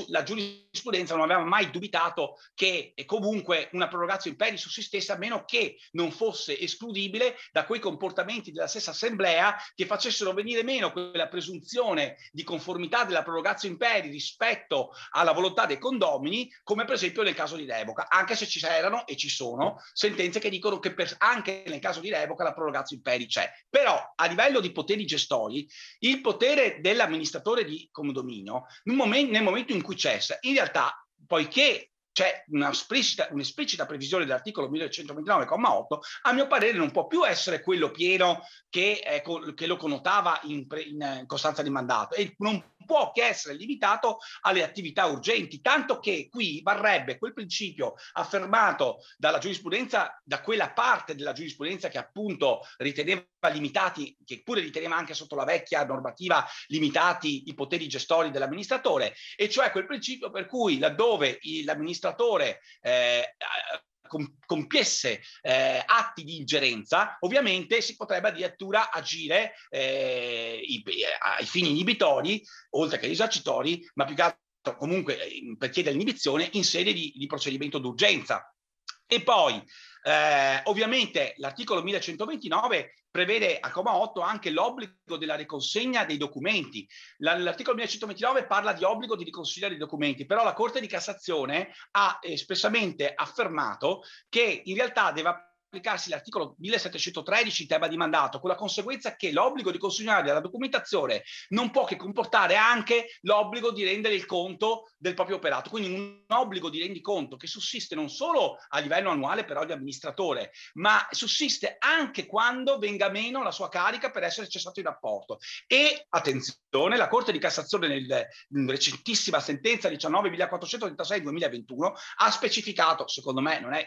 la giurisprudenza non aveva mai dubitato che comunque una prorogazione in peri su se stessa, a meno che non fosse escludibile da quei comportamenti della stessa assemblea che facessero venire meno quella presunzione di conformità della prorogazione in peri rispetto alla volontà dei condomini, come per esempio nel caso di Revoca, anche se ci erano e ci sono sentenze sentenze che dicono che per, anche nel caso di revoca la prorogatio imperi c'è. Però a livello di poteri gestori, il potere dell'amministratore di condominio, momen- nel momento in cui cessa, in realtà, poiché c'è un'esplicita, un'esplicita, previsione dell'articolo 1129,8, a mio parere non può più essere quello pieno che, eh, che lo connotava in, pre, in eh, costanza di mandato e non può che essere limitato alle attività urgenti, tanto che qui varrebbe quel principio affermato dalla giurisprudenza, da quella parte della giurisprudenza che appunto riteneva limitati, che pure riteneva anche sotto la vecchia normativa limitati i poteri gestori dell'amministratore, e cioè quel principio per cui laddove l'amministratore eh, compiesse eh, atti di ingerenza, ovviamente si potrebbe addirittura agire eh, i, eh, ai fini inibitori, oltre che risarcitori, ma più che altro comunque eh, per chiedere l'inibizione in sede di, di procedimento d'urgenza. E poi eh, ovviamente l'articolo 1129 prevede a comma 8 anche l'obbligo della riconsegna dei documenti. L'articolo 1129 parla di obbligo di riconsegna dei documenti, però la Corte di Cassazione ha espressamente affermato che in realtà deve applicarsi l'articolo 1713 in tema di mandato, con la conseguenza che l'obbligo di consegnare la documentazione non può che comportare anche l'obbligo di rendere il conto del proprio operato, quindi un obbligo di rendiconto che sussiste non solo a livello annuale per ogni amministratore, ma sussiste anche quando venga meno la sua carica per essere cessato il rapporto. E attenzione, la Corte di Cassazione nel, recentissima sentenza 19.436-2021 ha specificato, secondo me non è,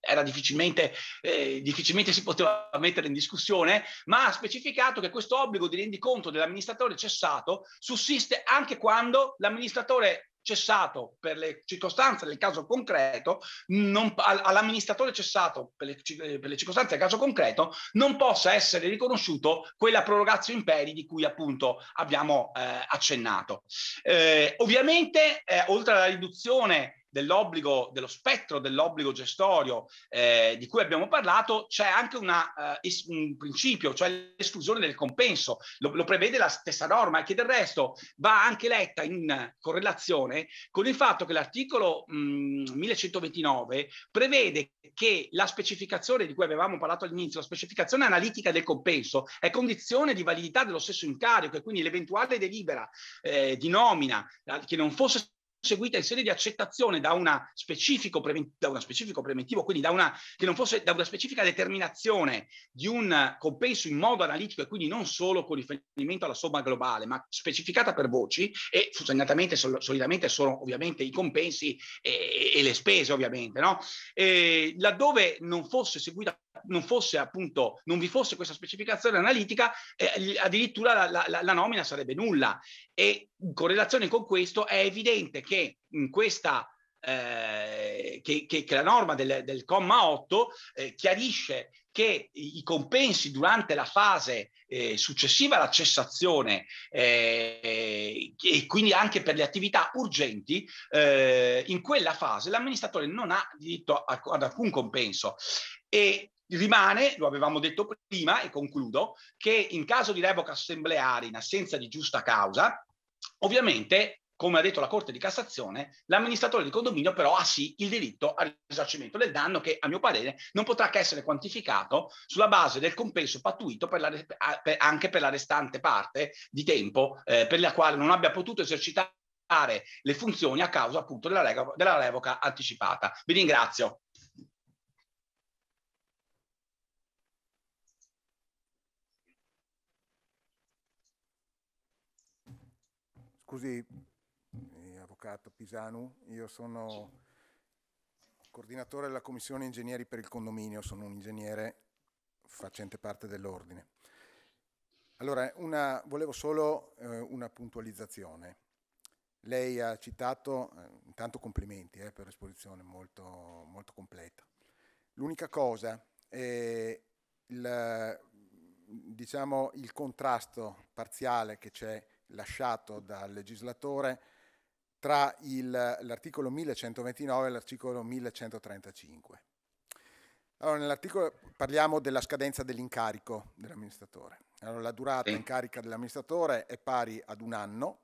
era difficilmente eh, difficilmente si poteva mettere in discussione, ma ha specificato che questo obbligo di rendiconto dell'amministratore cessato sussiste anche quando l'amministratore cessato per le circostanze del caso concreto, non, all'amministratore cessato per le, eh, per le, circostanze del caso concreto, non possa essere riconosciuto quella prorogatio imperi di cui appunto abbiamo eh, accennato. Eh, ovviamente, eh, oltre alla riduzione dell'obbligo, dello spettro dell'obbligo gestorio eh, di cui abbiamo parlato, c'è anche una, eh, un principio, cioè l'esclusione del compenso. Lo, lo, prevede la stessa norma, che del resto va anche letta in correlazione con il fatto che l'articolo mh, mhmm, 1129 prevede che la specificazione di cui avevamo parlato all'inizio, la specificazione analitica del compenso, è condizione di validità dello stesso incarico e quindi l'eventuale delibera eh, di nomina eh, che non fosse seguita in sede di accettazione da, una specifico, preventivo, da una specifico preventivo, quindi da una, che non fosse da una specifica determinazione di un compenso in modo analitico e quindi non solo con riferimento alla somma globale, ma specificata per voci e solitamente, solitamente sono ovviamente i compensi e, e le spese ovviamente, no? e, laddove non fosse seguita non fosse appunto, non vi fosse questa specificazione analitica, eh, addirittura la, la, la, nomina sarebbe nulla. E in correlazione con questo è evidente che in questa eh, che, che, che, la norma del, del comma 8 eh, chiarisce che i compensi durante la fase eh, successiva alla cessazione eh, eh, e quindi anche per le attività urgenti, eh, in quella fase l'amministratore non ha diritto a, ad alcun compenso. E Rimane, lo avevamo detto prima e concludo, che in caso di revoca assembleare in assenza di giusta causa, ovviamente, come ha detto la Corte di Cassazione, l'amministratore di condominio però ha sì il diritto al risarcimento del danno che, a mio parere, non potrà che essere quantificato sulla base del compenso pattuito per la, per, anche per la restante parte di tempo eh, per la quale non abbia potuto esercitare le funzioni a causa appunto della, della revoca anticipata. Vi ringrazio. Scusi, eh, Avvocato Pisanu, io sono coordinatore della Commissione Ingegneri per il Condominio, sono un ingegnere facente parte dell'Ordine. Allora, una, volevo solo eh, una puntualizzazione. Lei ha citato, eh, intanto complimenti eh, per l'esposizione molto, molto, completa. L'unica cosa, è il, diciamo, il contrasto parziale che c'è lasciato dal legislatore tra il, l'articolo 1129 e l'articolo 1135. Allora, nell'articolo parliamo della scadenza dell'incarico dell'amministratore. Allora, la durata in carica dell'amministratore è pari ad un anno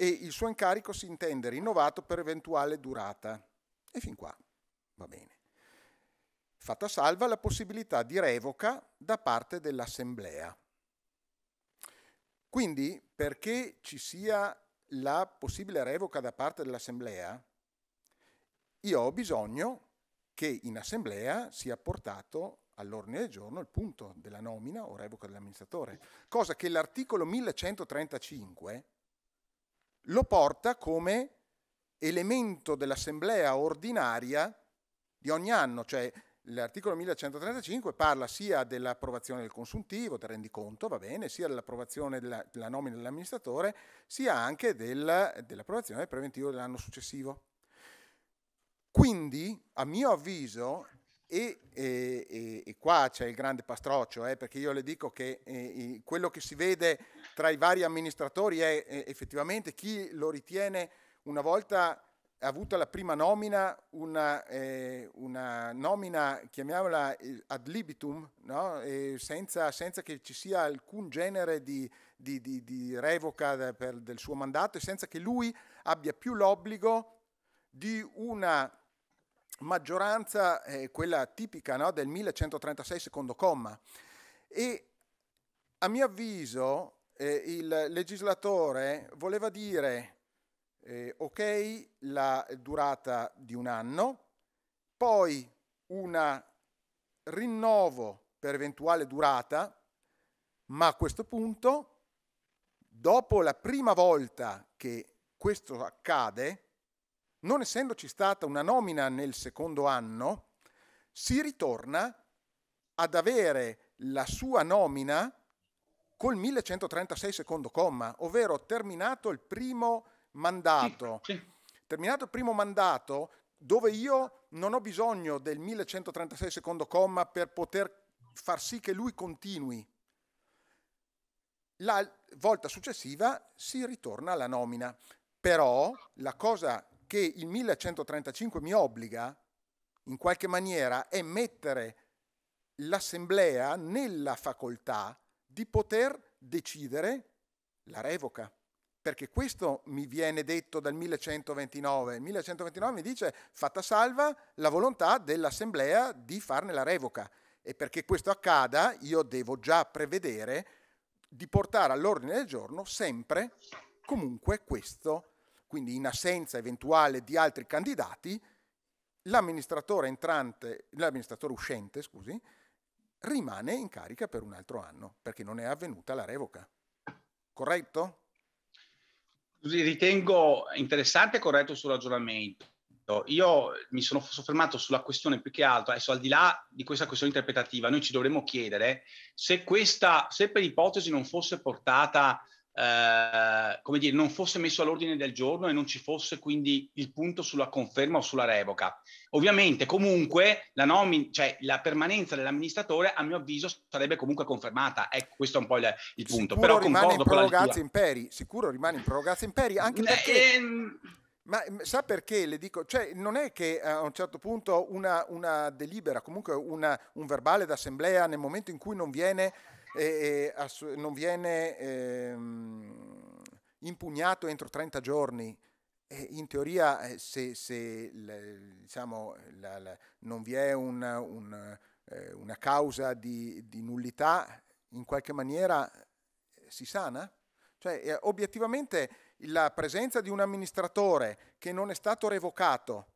e il suo incarico si intende rinnovato per eventuale durata. E fin qua va bene. Fatta salva la possibilità di revoca da parte dell'Assemblea. Quindi perché ci sia la possibile revoca da parte dell'Assemblea, io ho bisogno che in Assemblea sia portato all'ordine del giorno il punto della nomina o revoca dell'amministratore, cosa che l'articolo 1135 lo porta come elemento dell'assemblea ordinaria di ogni anno, cioè L'articolo 1135 parla sia dell'approvazione del consuntivo, del rendiconto, va bene, sia dell'approvazione della, della, nomina dell'amministratore, sia anche del, dell'approvazione del preventivo dell'anno successivo. Quindi, a mio avviso, e, e, e qua c'è il grande pastroccio, eh, perché io le dico che eh, quello che si vede tra i vari amministratori è eh, effettivamente chi lo ritiene una volta ha avuto la prima nomina, una, eh, una nomina, chiamiamola eh, ad libitum, no? senza, senza, che ci sia alcun genere di, di, di, di revoca de, per, del suo mandato e senza che lui abbia più l'obbligo di una maggioranza, eh, quella tipica no? del 1136 secondo comma. E a mio avviso eh, il legislatore voleva dire eh, ok la durata di un anno, poi un rinnovo per eventuale durata, ma a questo punto, dopo la prima volta che questo accade, non essendoci stata una nomina nel secondo anno, si ritorna ad avere la sua nomina col 1136 secondo comma, ovvero terminato il primo anno mandato, sì, sì. terminato il primo mandato, dove io non ho bisogno del 1136 secondo comma per poter far sì che lui continui. La volta successiva si ritorna alla nomina. Però la cosa che il 1135 mi obbliga, in qualche maniera, è mettere l'assemblea nella facoltà di poter decidere la revoca perché questo mi viene detto dal 1129. Il 1129 mi dice fatta salva la volontà dell'Assemblea di farne la revoca e perché questo accada io devo già prevedere di portare all'ordine del giorno sempre, comunque questo, quindi in assenza eventuale di altri candidati, l'amministratore entrante, l'amministratore uscente, scusi, rimane in carica per un altro anno, perché non è avvenuta la revoca. Corretto? Ritengo interessante e corretto il suo ragionamento. Io mi sono soffermato sulla questione più che altro, adesso al di là di questa questione interpretativa, noi ci dovremmo chiedere se questa, se per ipotesi non fosse portata eh, come dire, non fosse messo all'ordine del giorno e non ci fosse quindi il punto sulla conferma o sulla revoca. Ovviamente, comunque, la, nomin- cioè, la permanenza dell'amministratore, a mio avviso, sarebbe comunque confermata. Ecco, questo è un po' il, il punto. Sicuro Però rimane in prorogatio imperi, sicuro rimane in prorogatio imperi, anche perché... Ehm... Ma sa perché le dico? Cioè, non è che eh, a un certo punto una, una delibera, comunque una, un verbale d'assemblea, nel momento in cui non viene e, e non viene ehm, impugnato entro 30 giorni, in teoria eh, se, se diciamo, la, la, non vi è una, una, eh, una causa di, di, nullità, in qualche maniera eh, si sana? Cioè, obiettivamente la presenza di un amministratore che non è stato revocato,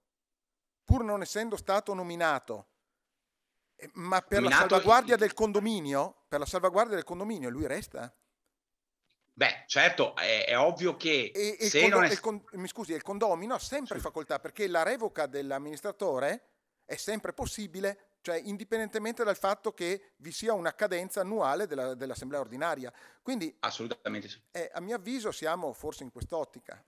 pur non essendo stato nominato, eh, ma per la salvaguardia del condominio? Per la salvaguardia del condominio lui resta? Beh, certo, è, è ovvio che e, e se condo- è... con- mi scusi, il condomino ha sempre sì. facoltà perché la revoca dell'amministratore è sempre possibile cioè indipendentemente dal fatto che vi sia una cadenza annuale della, dell'assemblea ordinaria. Quindi, assolutamente sì. Eh, a mio avviso, siamo forse in quest'ottica.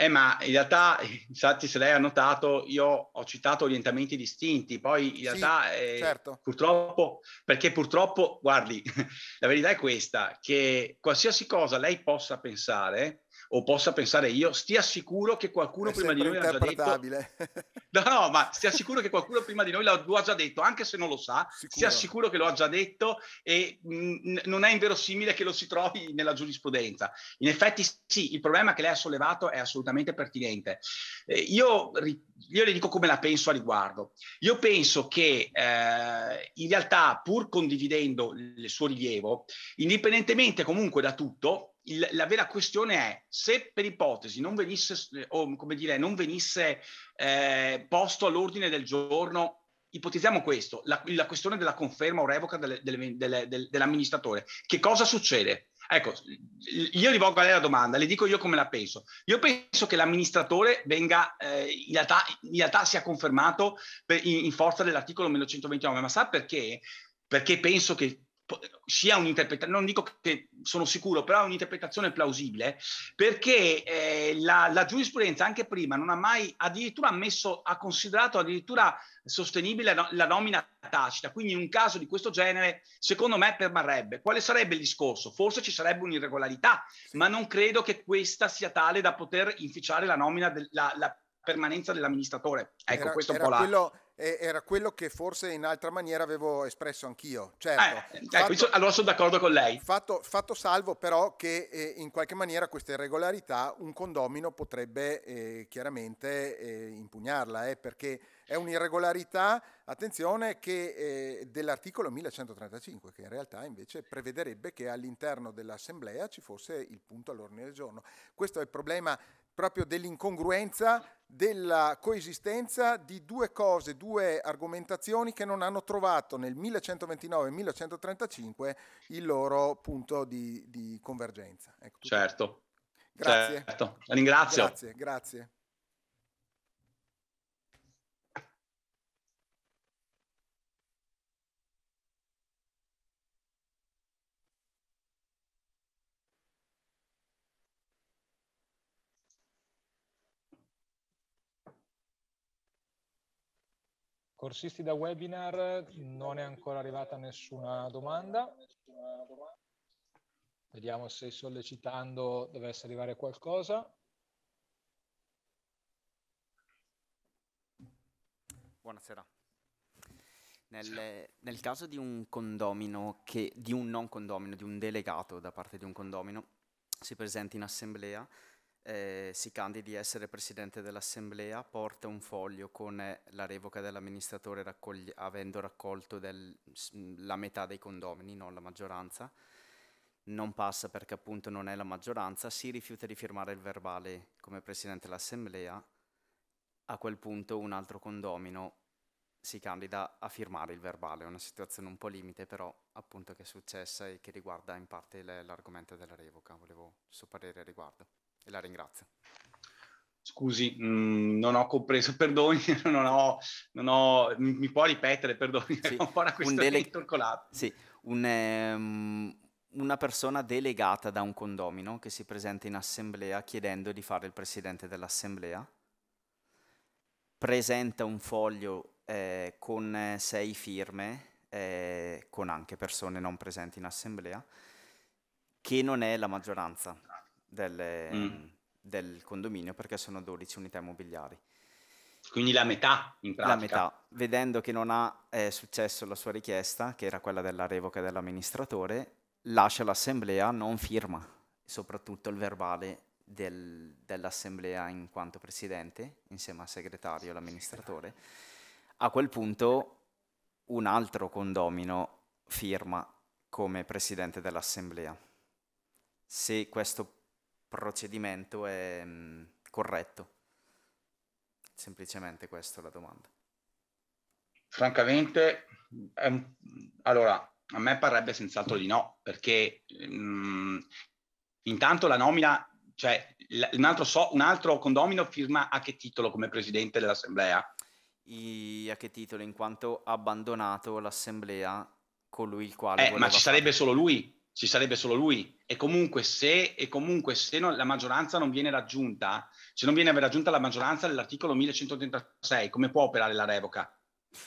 Eh, ma in realtà, infatti, se lei ha notato, io ho citato orientamenti distinti, poi in realtà, sì, eh, certo. purtroppo, perché purtroppo, guardi, <laughs> la verità è questa, che qualsiasi cosa lei possa pensare, o possa pensare io, stia sicuro che qualcuno è prima di noi l'ha già detto. <laughs> No, no, ma <laughs> stia sicuro che qualcuno prima di noi lo ha già detto, anche se non lo sa, sicuro. stia sicuro che lo ha già detto e mh, mm, non è inverosimile che lo si trovi nella giurisprudenza. In effetti sì, il problema che lei ha sollevato è assolutamente pertinente. Eh, io, io, le dico come la penso a riguardo. Io penso che eh, in realtà pur condividendo il suo rilievo, indipendentemente comunque da tutto, il, la vera questione è se per ipotesi non venisse, eh, o come dire, non venisse eh, posto all'ordine del giorno ipotizziamo questo, la, la, questione della conferma o revoca delle, delle, delle, dell'amministratore, che cosa succede? Ecco, io rivolgo a lei la domanda, le dico io come la penso. Io penso che l'amministratore venga, eh, in, realtà, in, realtà, sia confermato per, in, in forza dell'articolo 1129, ma sa perché? Perché penso che sia un'interpretazione, non dico che sono sicuro, però è un'interpretazione plausibile, perché eh, la, la, giurisprudenza anche prima non ha mai addirittura messo, ha considerato addirittura sostenibile la, nomina tacita, quindi in un caso di questo genere secondo me permarrebbe. Quale sarebbe il discorso? Forse ci sarebbe un'irregolarità, ma non credo che questa sia tale da poter inficiare la nomina, de, la, la permanenza dell'amministratore. Ecco, era, questo è un po' la... Quello era quello che forse in altra maniera avevo espresso anch'io. Certo, eh, ecco, fatto, allora sono d'accordo con lei. Fatto, fatto salvo però che eh, in qualche maniera questa irregolarità un condomino potrebbe eh, chiaramente eh, impugnarla, eh, perché è un'irregolarità, attenzione, che, dell'articolo 1135, che in realtà invece prevederebbe che all'interno dell'Assemblea ci fosse il punto all'ordine del giorno. Questo è il problema proprio dell'incongruenza, della coesistenza di due cose, due argomentazioni che non hanno trovato nel 1129 e 1135 il loro punto di, di convergenza. Ecco, certo. Grazie. Certo. Ringrazio. Grazie, grazie. Corsisti da webinar, non è ancora arrivata nessuna domanda. Vediamo se sollecitando dovesse arrivare qualcosa. Buonasera. Nel, nel caso di un condomino, che, di un non condomino, di un delegato da parte di un condomino, si presenta in assemblea eh, si candidi a essere presidente dell'assemblea, porta un foglio con eh, la revoca dell'amministratore raccogli- avendo raccolto del, la metà dei condomini, non la maggioranza, non passa perché appunto non è la maggioranza, si rifiuta di firmare il verbale come presidente dell'assemblea, a quel punto un altro condomino si candida a firmare il verbale, è una situazione un po' limite però appunto che è successa e che riguarda in parte le, l'argomento della revoca, volevo il suo parere a riguardo e la ringrazio. Scusi, mh, mm, non ho compreso, <laughs> perdoni, non ho, non ho, mi, mi, può ripetere, perdoni, sì, <laughs> un po' una questione un dele- Sì, un, um, una persona delegata da un condomino che si presenta in assemblea chiedendo di fare il presidente dell'assemblea, presenta un foglio eh, con eh, sei firme, eh, con anche persone non presenti in assemblea, che non è la maggioranza delle, mm. del condominio perché sono 12 unità immobiliari. Quindi la metà, in pratica. La metà, vedendo che non ha eh, successo la sua richiesta, che era quella della revoca dell'amministratore, lascia l'assemblea, non firma, soprattutto il verbale del, dell'assemblea in quanto presidente, insieme al segretario e l'amministratore. A quel punto un altro condomino firma come presidente dell'assemblea. Se questo procedimento è mh, mm, corretto? Semplicemente questa è la domanda. Francamente, ehm, allora, a me parrebbe senz'altro di no, perché mh, mm, intanto la nomina, cioè l- un, altro so- un altro condomino firma a che titolo come presidente dell'assemblea? I, a che titolo? In quanto ha abbandonato l'assemblea colui il quale... Eh, ma ci fare. sarebbe solo lui, ci sarebbe solo lui. E comunque se, e comunque se non, la maggioranza non viene raggiunta, se non viene raggiunta la maggioranza dell'articolo 1136, come può operare la revoca?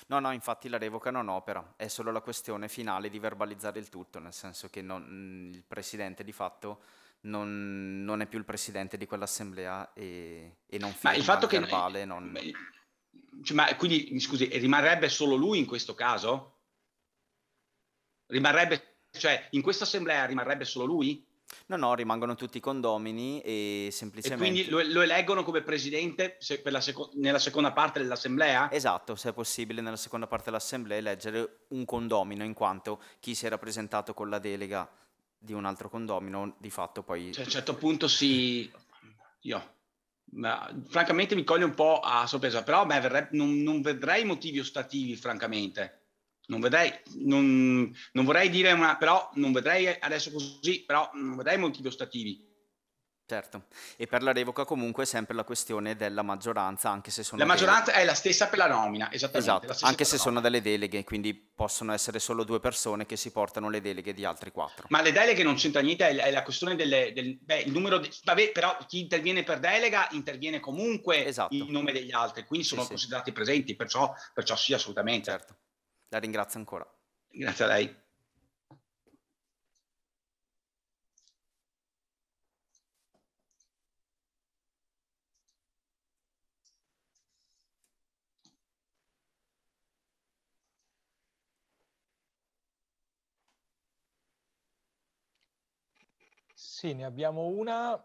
No, no, infatti la revoca non opera, è solo la questione finale di verbalizzare il tutto, nel senso che non, il presidente di fatto non, non, è più il presidente di quell'assemblea e, e non firma ma il fatto il che verbale. Non... Cioè, ma quindi, scusi, rimarrebbe solo lui in questo caso? Rimarrebbe cioè, in questa assemblea rimarrebbe solo lui? No, no, rimangono tutti i condomini e semplicemente... E quindi lo, lo eleggono come presidente se, seco- nella seconda parte dell'assemblea? Esatto, se è possibile nella seconda parte dell'assemblea eleggere un condomino, in quanto chi si era presentato con la delega di un altro condomino, di fatto poi... Cioè, a un certo punto si... Io... Ma, francamente mi coglie un po' a sorpresa, però beh, verrebbe, non, non vedrei motivi ostativi, francamente non vedrei, non, non, vorrei dire una, però non vedrei adesso così, però non vedrei motivi ostativi. Certo, e per la revoca comunque è sempre la questione della maggioranza, anche se sono... La maggioranza delle... è la stessa per la nomina, esattamente. Esatto, anche se sono delle deleghe, quindi possono essere solo due persone che si portano le deleghe di altri quattro. Ma le deleghe non c'entra niente, è la questione delle, del... Beh, il numero... De... Vabbè, però chi interviene per delega interviene comunque esatto. in nome degli altri, quindi sono sì, considerati sì. presenti, perciò, perciò sì, assolutamente. Certo. La ringrazio ancora. Grazie a lei. Sì, ne abbiamo una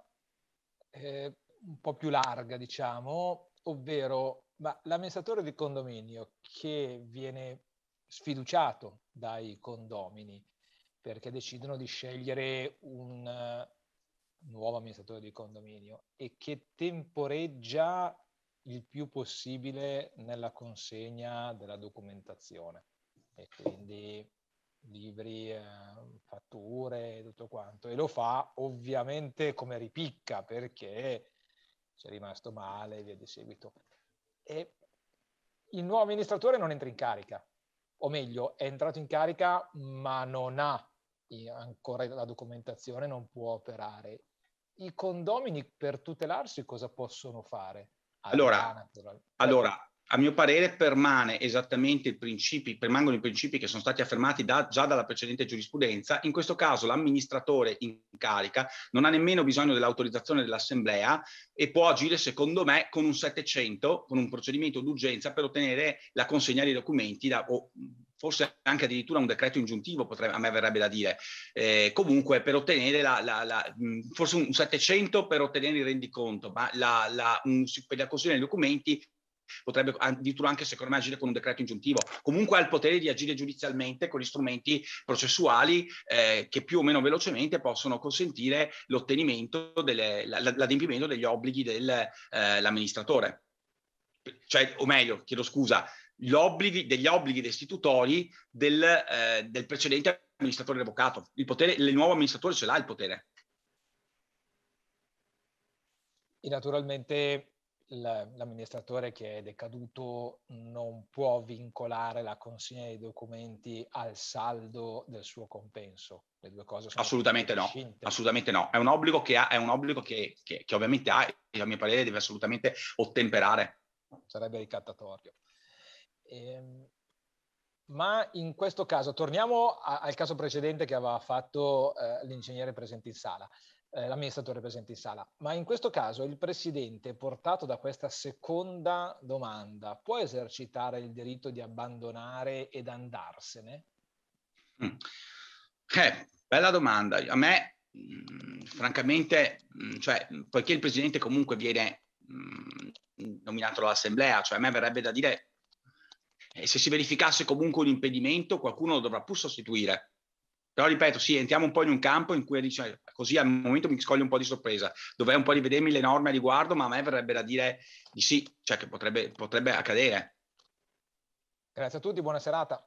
eh, un po' più larga, diciamo, ovvero l'amministratore di condominio che viene sfiduciato dai condomini perché decidono di scegliere un eh, nuovo amministratore di condominio e che temporeggia il più possibile nella consegna della documentazione e quindi libri, eh, fatture, tutto quanto e lo fa ovviamente come ripicca perché c'è rimasto male e via di seguito. E il nuovo amministratore non entra in carica, o meglio, è entrato in carica ma non ha ancora la documentazione, non può operare. I condomini per tutelarsi cosa possono fare? Allora, allora, a mio parere permane esattamente i principi, permangono i principi che sono stati affermati da, già dalla precedente giurisprudenza. In questo caso l'amministratore in carica non ha nemmeno bisogno dell'autorizzazione dell'assemblea e può agire, secondo me, con un 700, con un procedimento d'urgenza per ottenere la consegna dei documenti da, o forse anche addirittura un decreto ingiuntivo, potrebbe, a me verrebbe da dire. Eh, comunque, per ottenere la, la, la, mm, forse un 700 per ottenere il rendiconto, ma la, la, un, per la consegna dei documenti potrebbe addirittura anche secondo me agire con un decreto ingiuntivo, comunque ha il potere di agire giudizialmente con gli strumenti processuali eh, che più o meno velocemente possono consentire l'ottenimento, delle, l'adempimento degli obblighi dell'amministratore. Eh, cioè, o meglio, chiedo scusa, gli obblighi, degli obblighi destitutori del, eh, del precedente amministratore revocato. Il, potere, il nuovo amministratore ce l'ha il potere. E naturalmente l'amministratore che è decaduto non può vincolare la consegna dei documenti al saldo del suo compenso. Le due cose sono assolutamente no, assolutamente no. È un obbligo, che, ha, è un obbligo che, che, che ovviamente ha e a mio parere deve assolutamente ottemperare. Sarebbe ricattatorio. Ehm, ma in questo caso, torniamo a, al caso precedente che aveva fatto eh, l'ingegnere presente in sala eh, l'amministratore presente in sala. Ma in questo caso il presidente, portato da questa seconda domanda, può esercitare il diritto di abbandonare ed andarsene? Mm. Eh, bella domanda. A me, mh, mm, francamente, mh, mm, cioè, poiché il presidente comunque viene mh, nominato dall'assemblea, cioè a me verrebbe da dire, eh, se si verificasse comunque un impedimento, qualcuno lo dovrà pur sostituire. Però ripeto, sì, entriamo un po' in un campo in cui dice, così al momento mi scoglie un po' di sorpresa, dovrei un po' rivedermi le norme a riguardo, ma a me verrebbe da dire di sì, cioè che potrebbe, potrebbe accadere. Grazie a tutti, buona serata.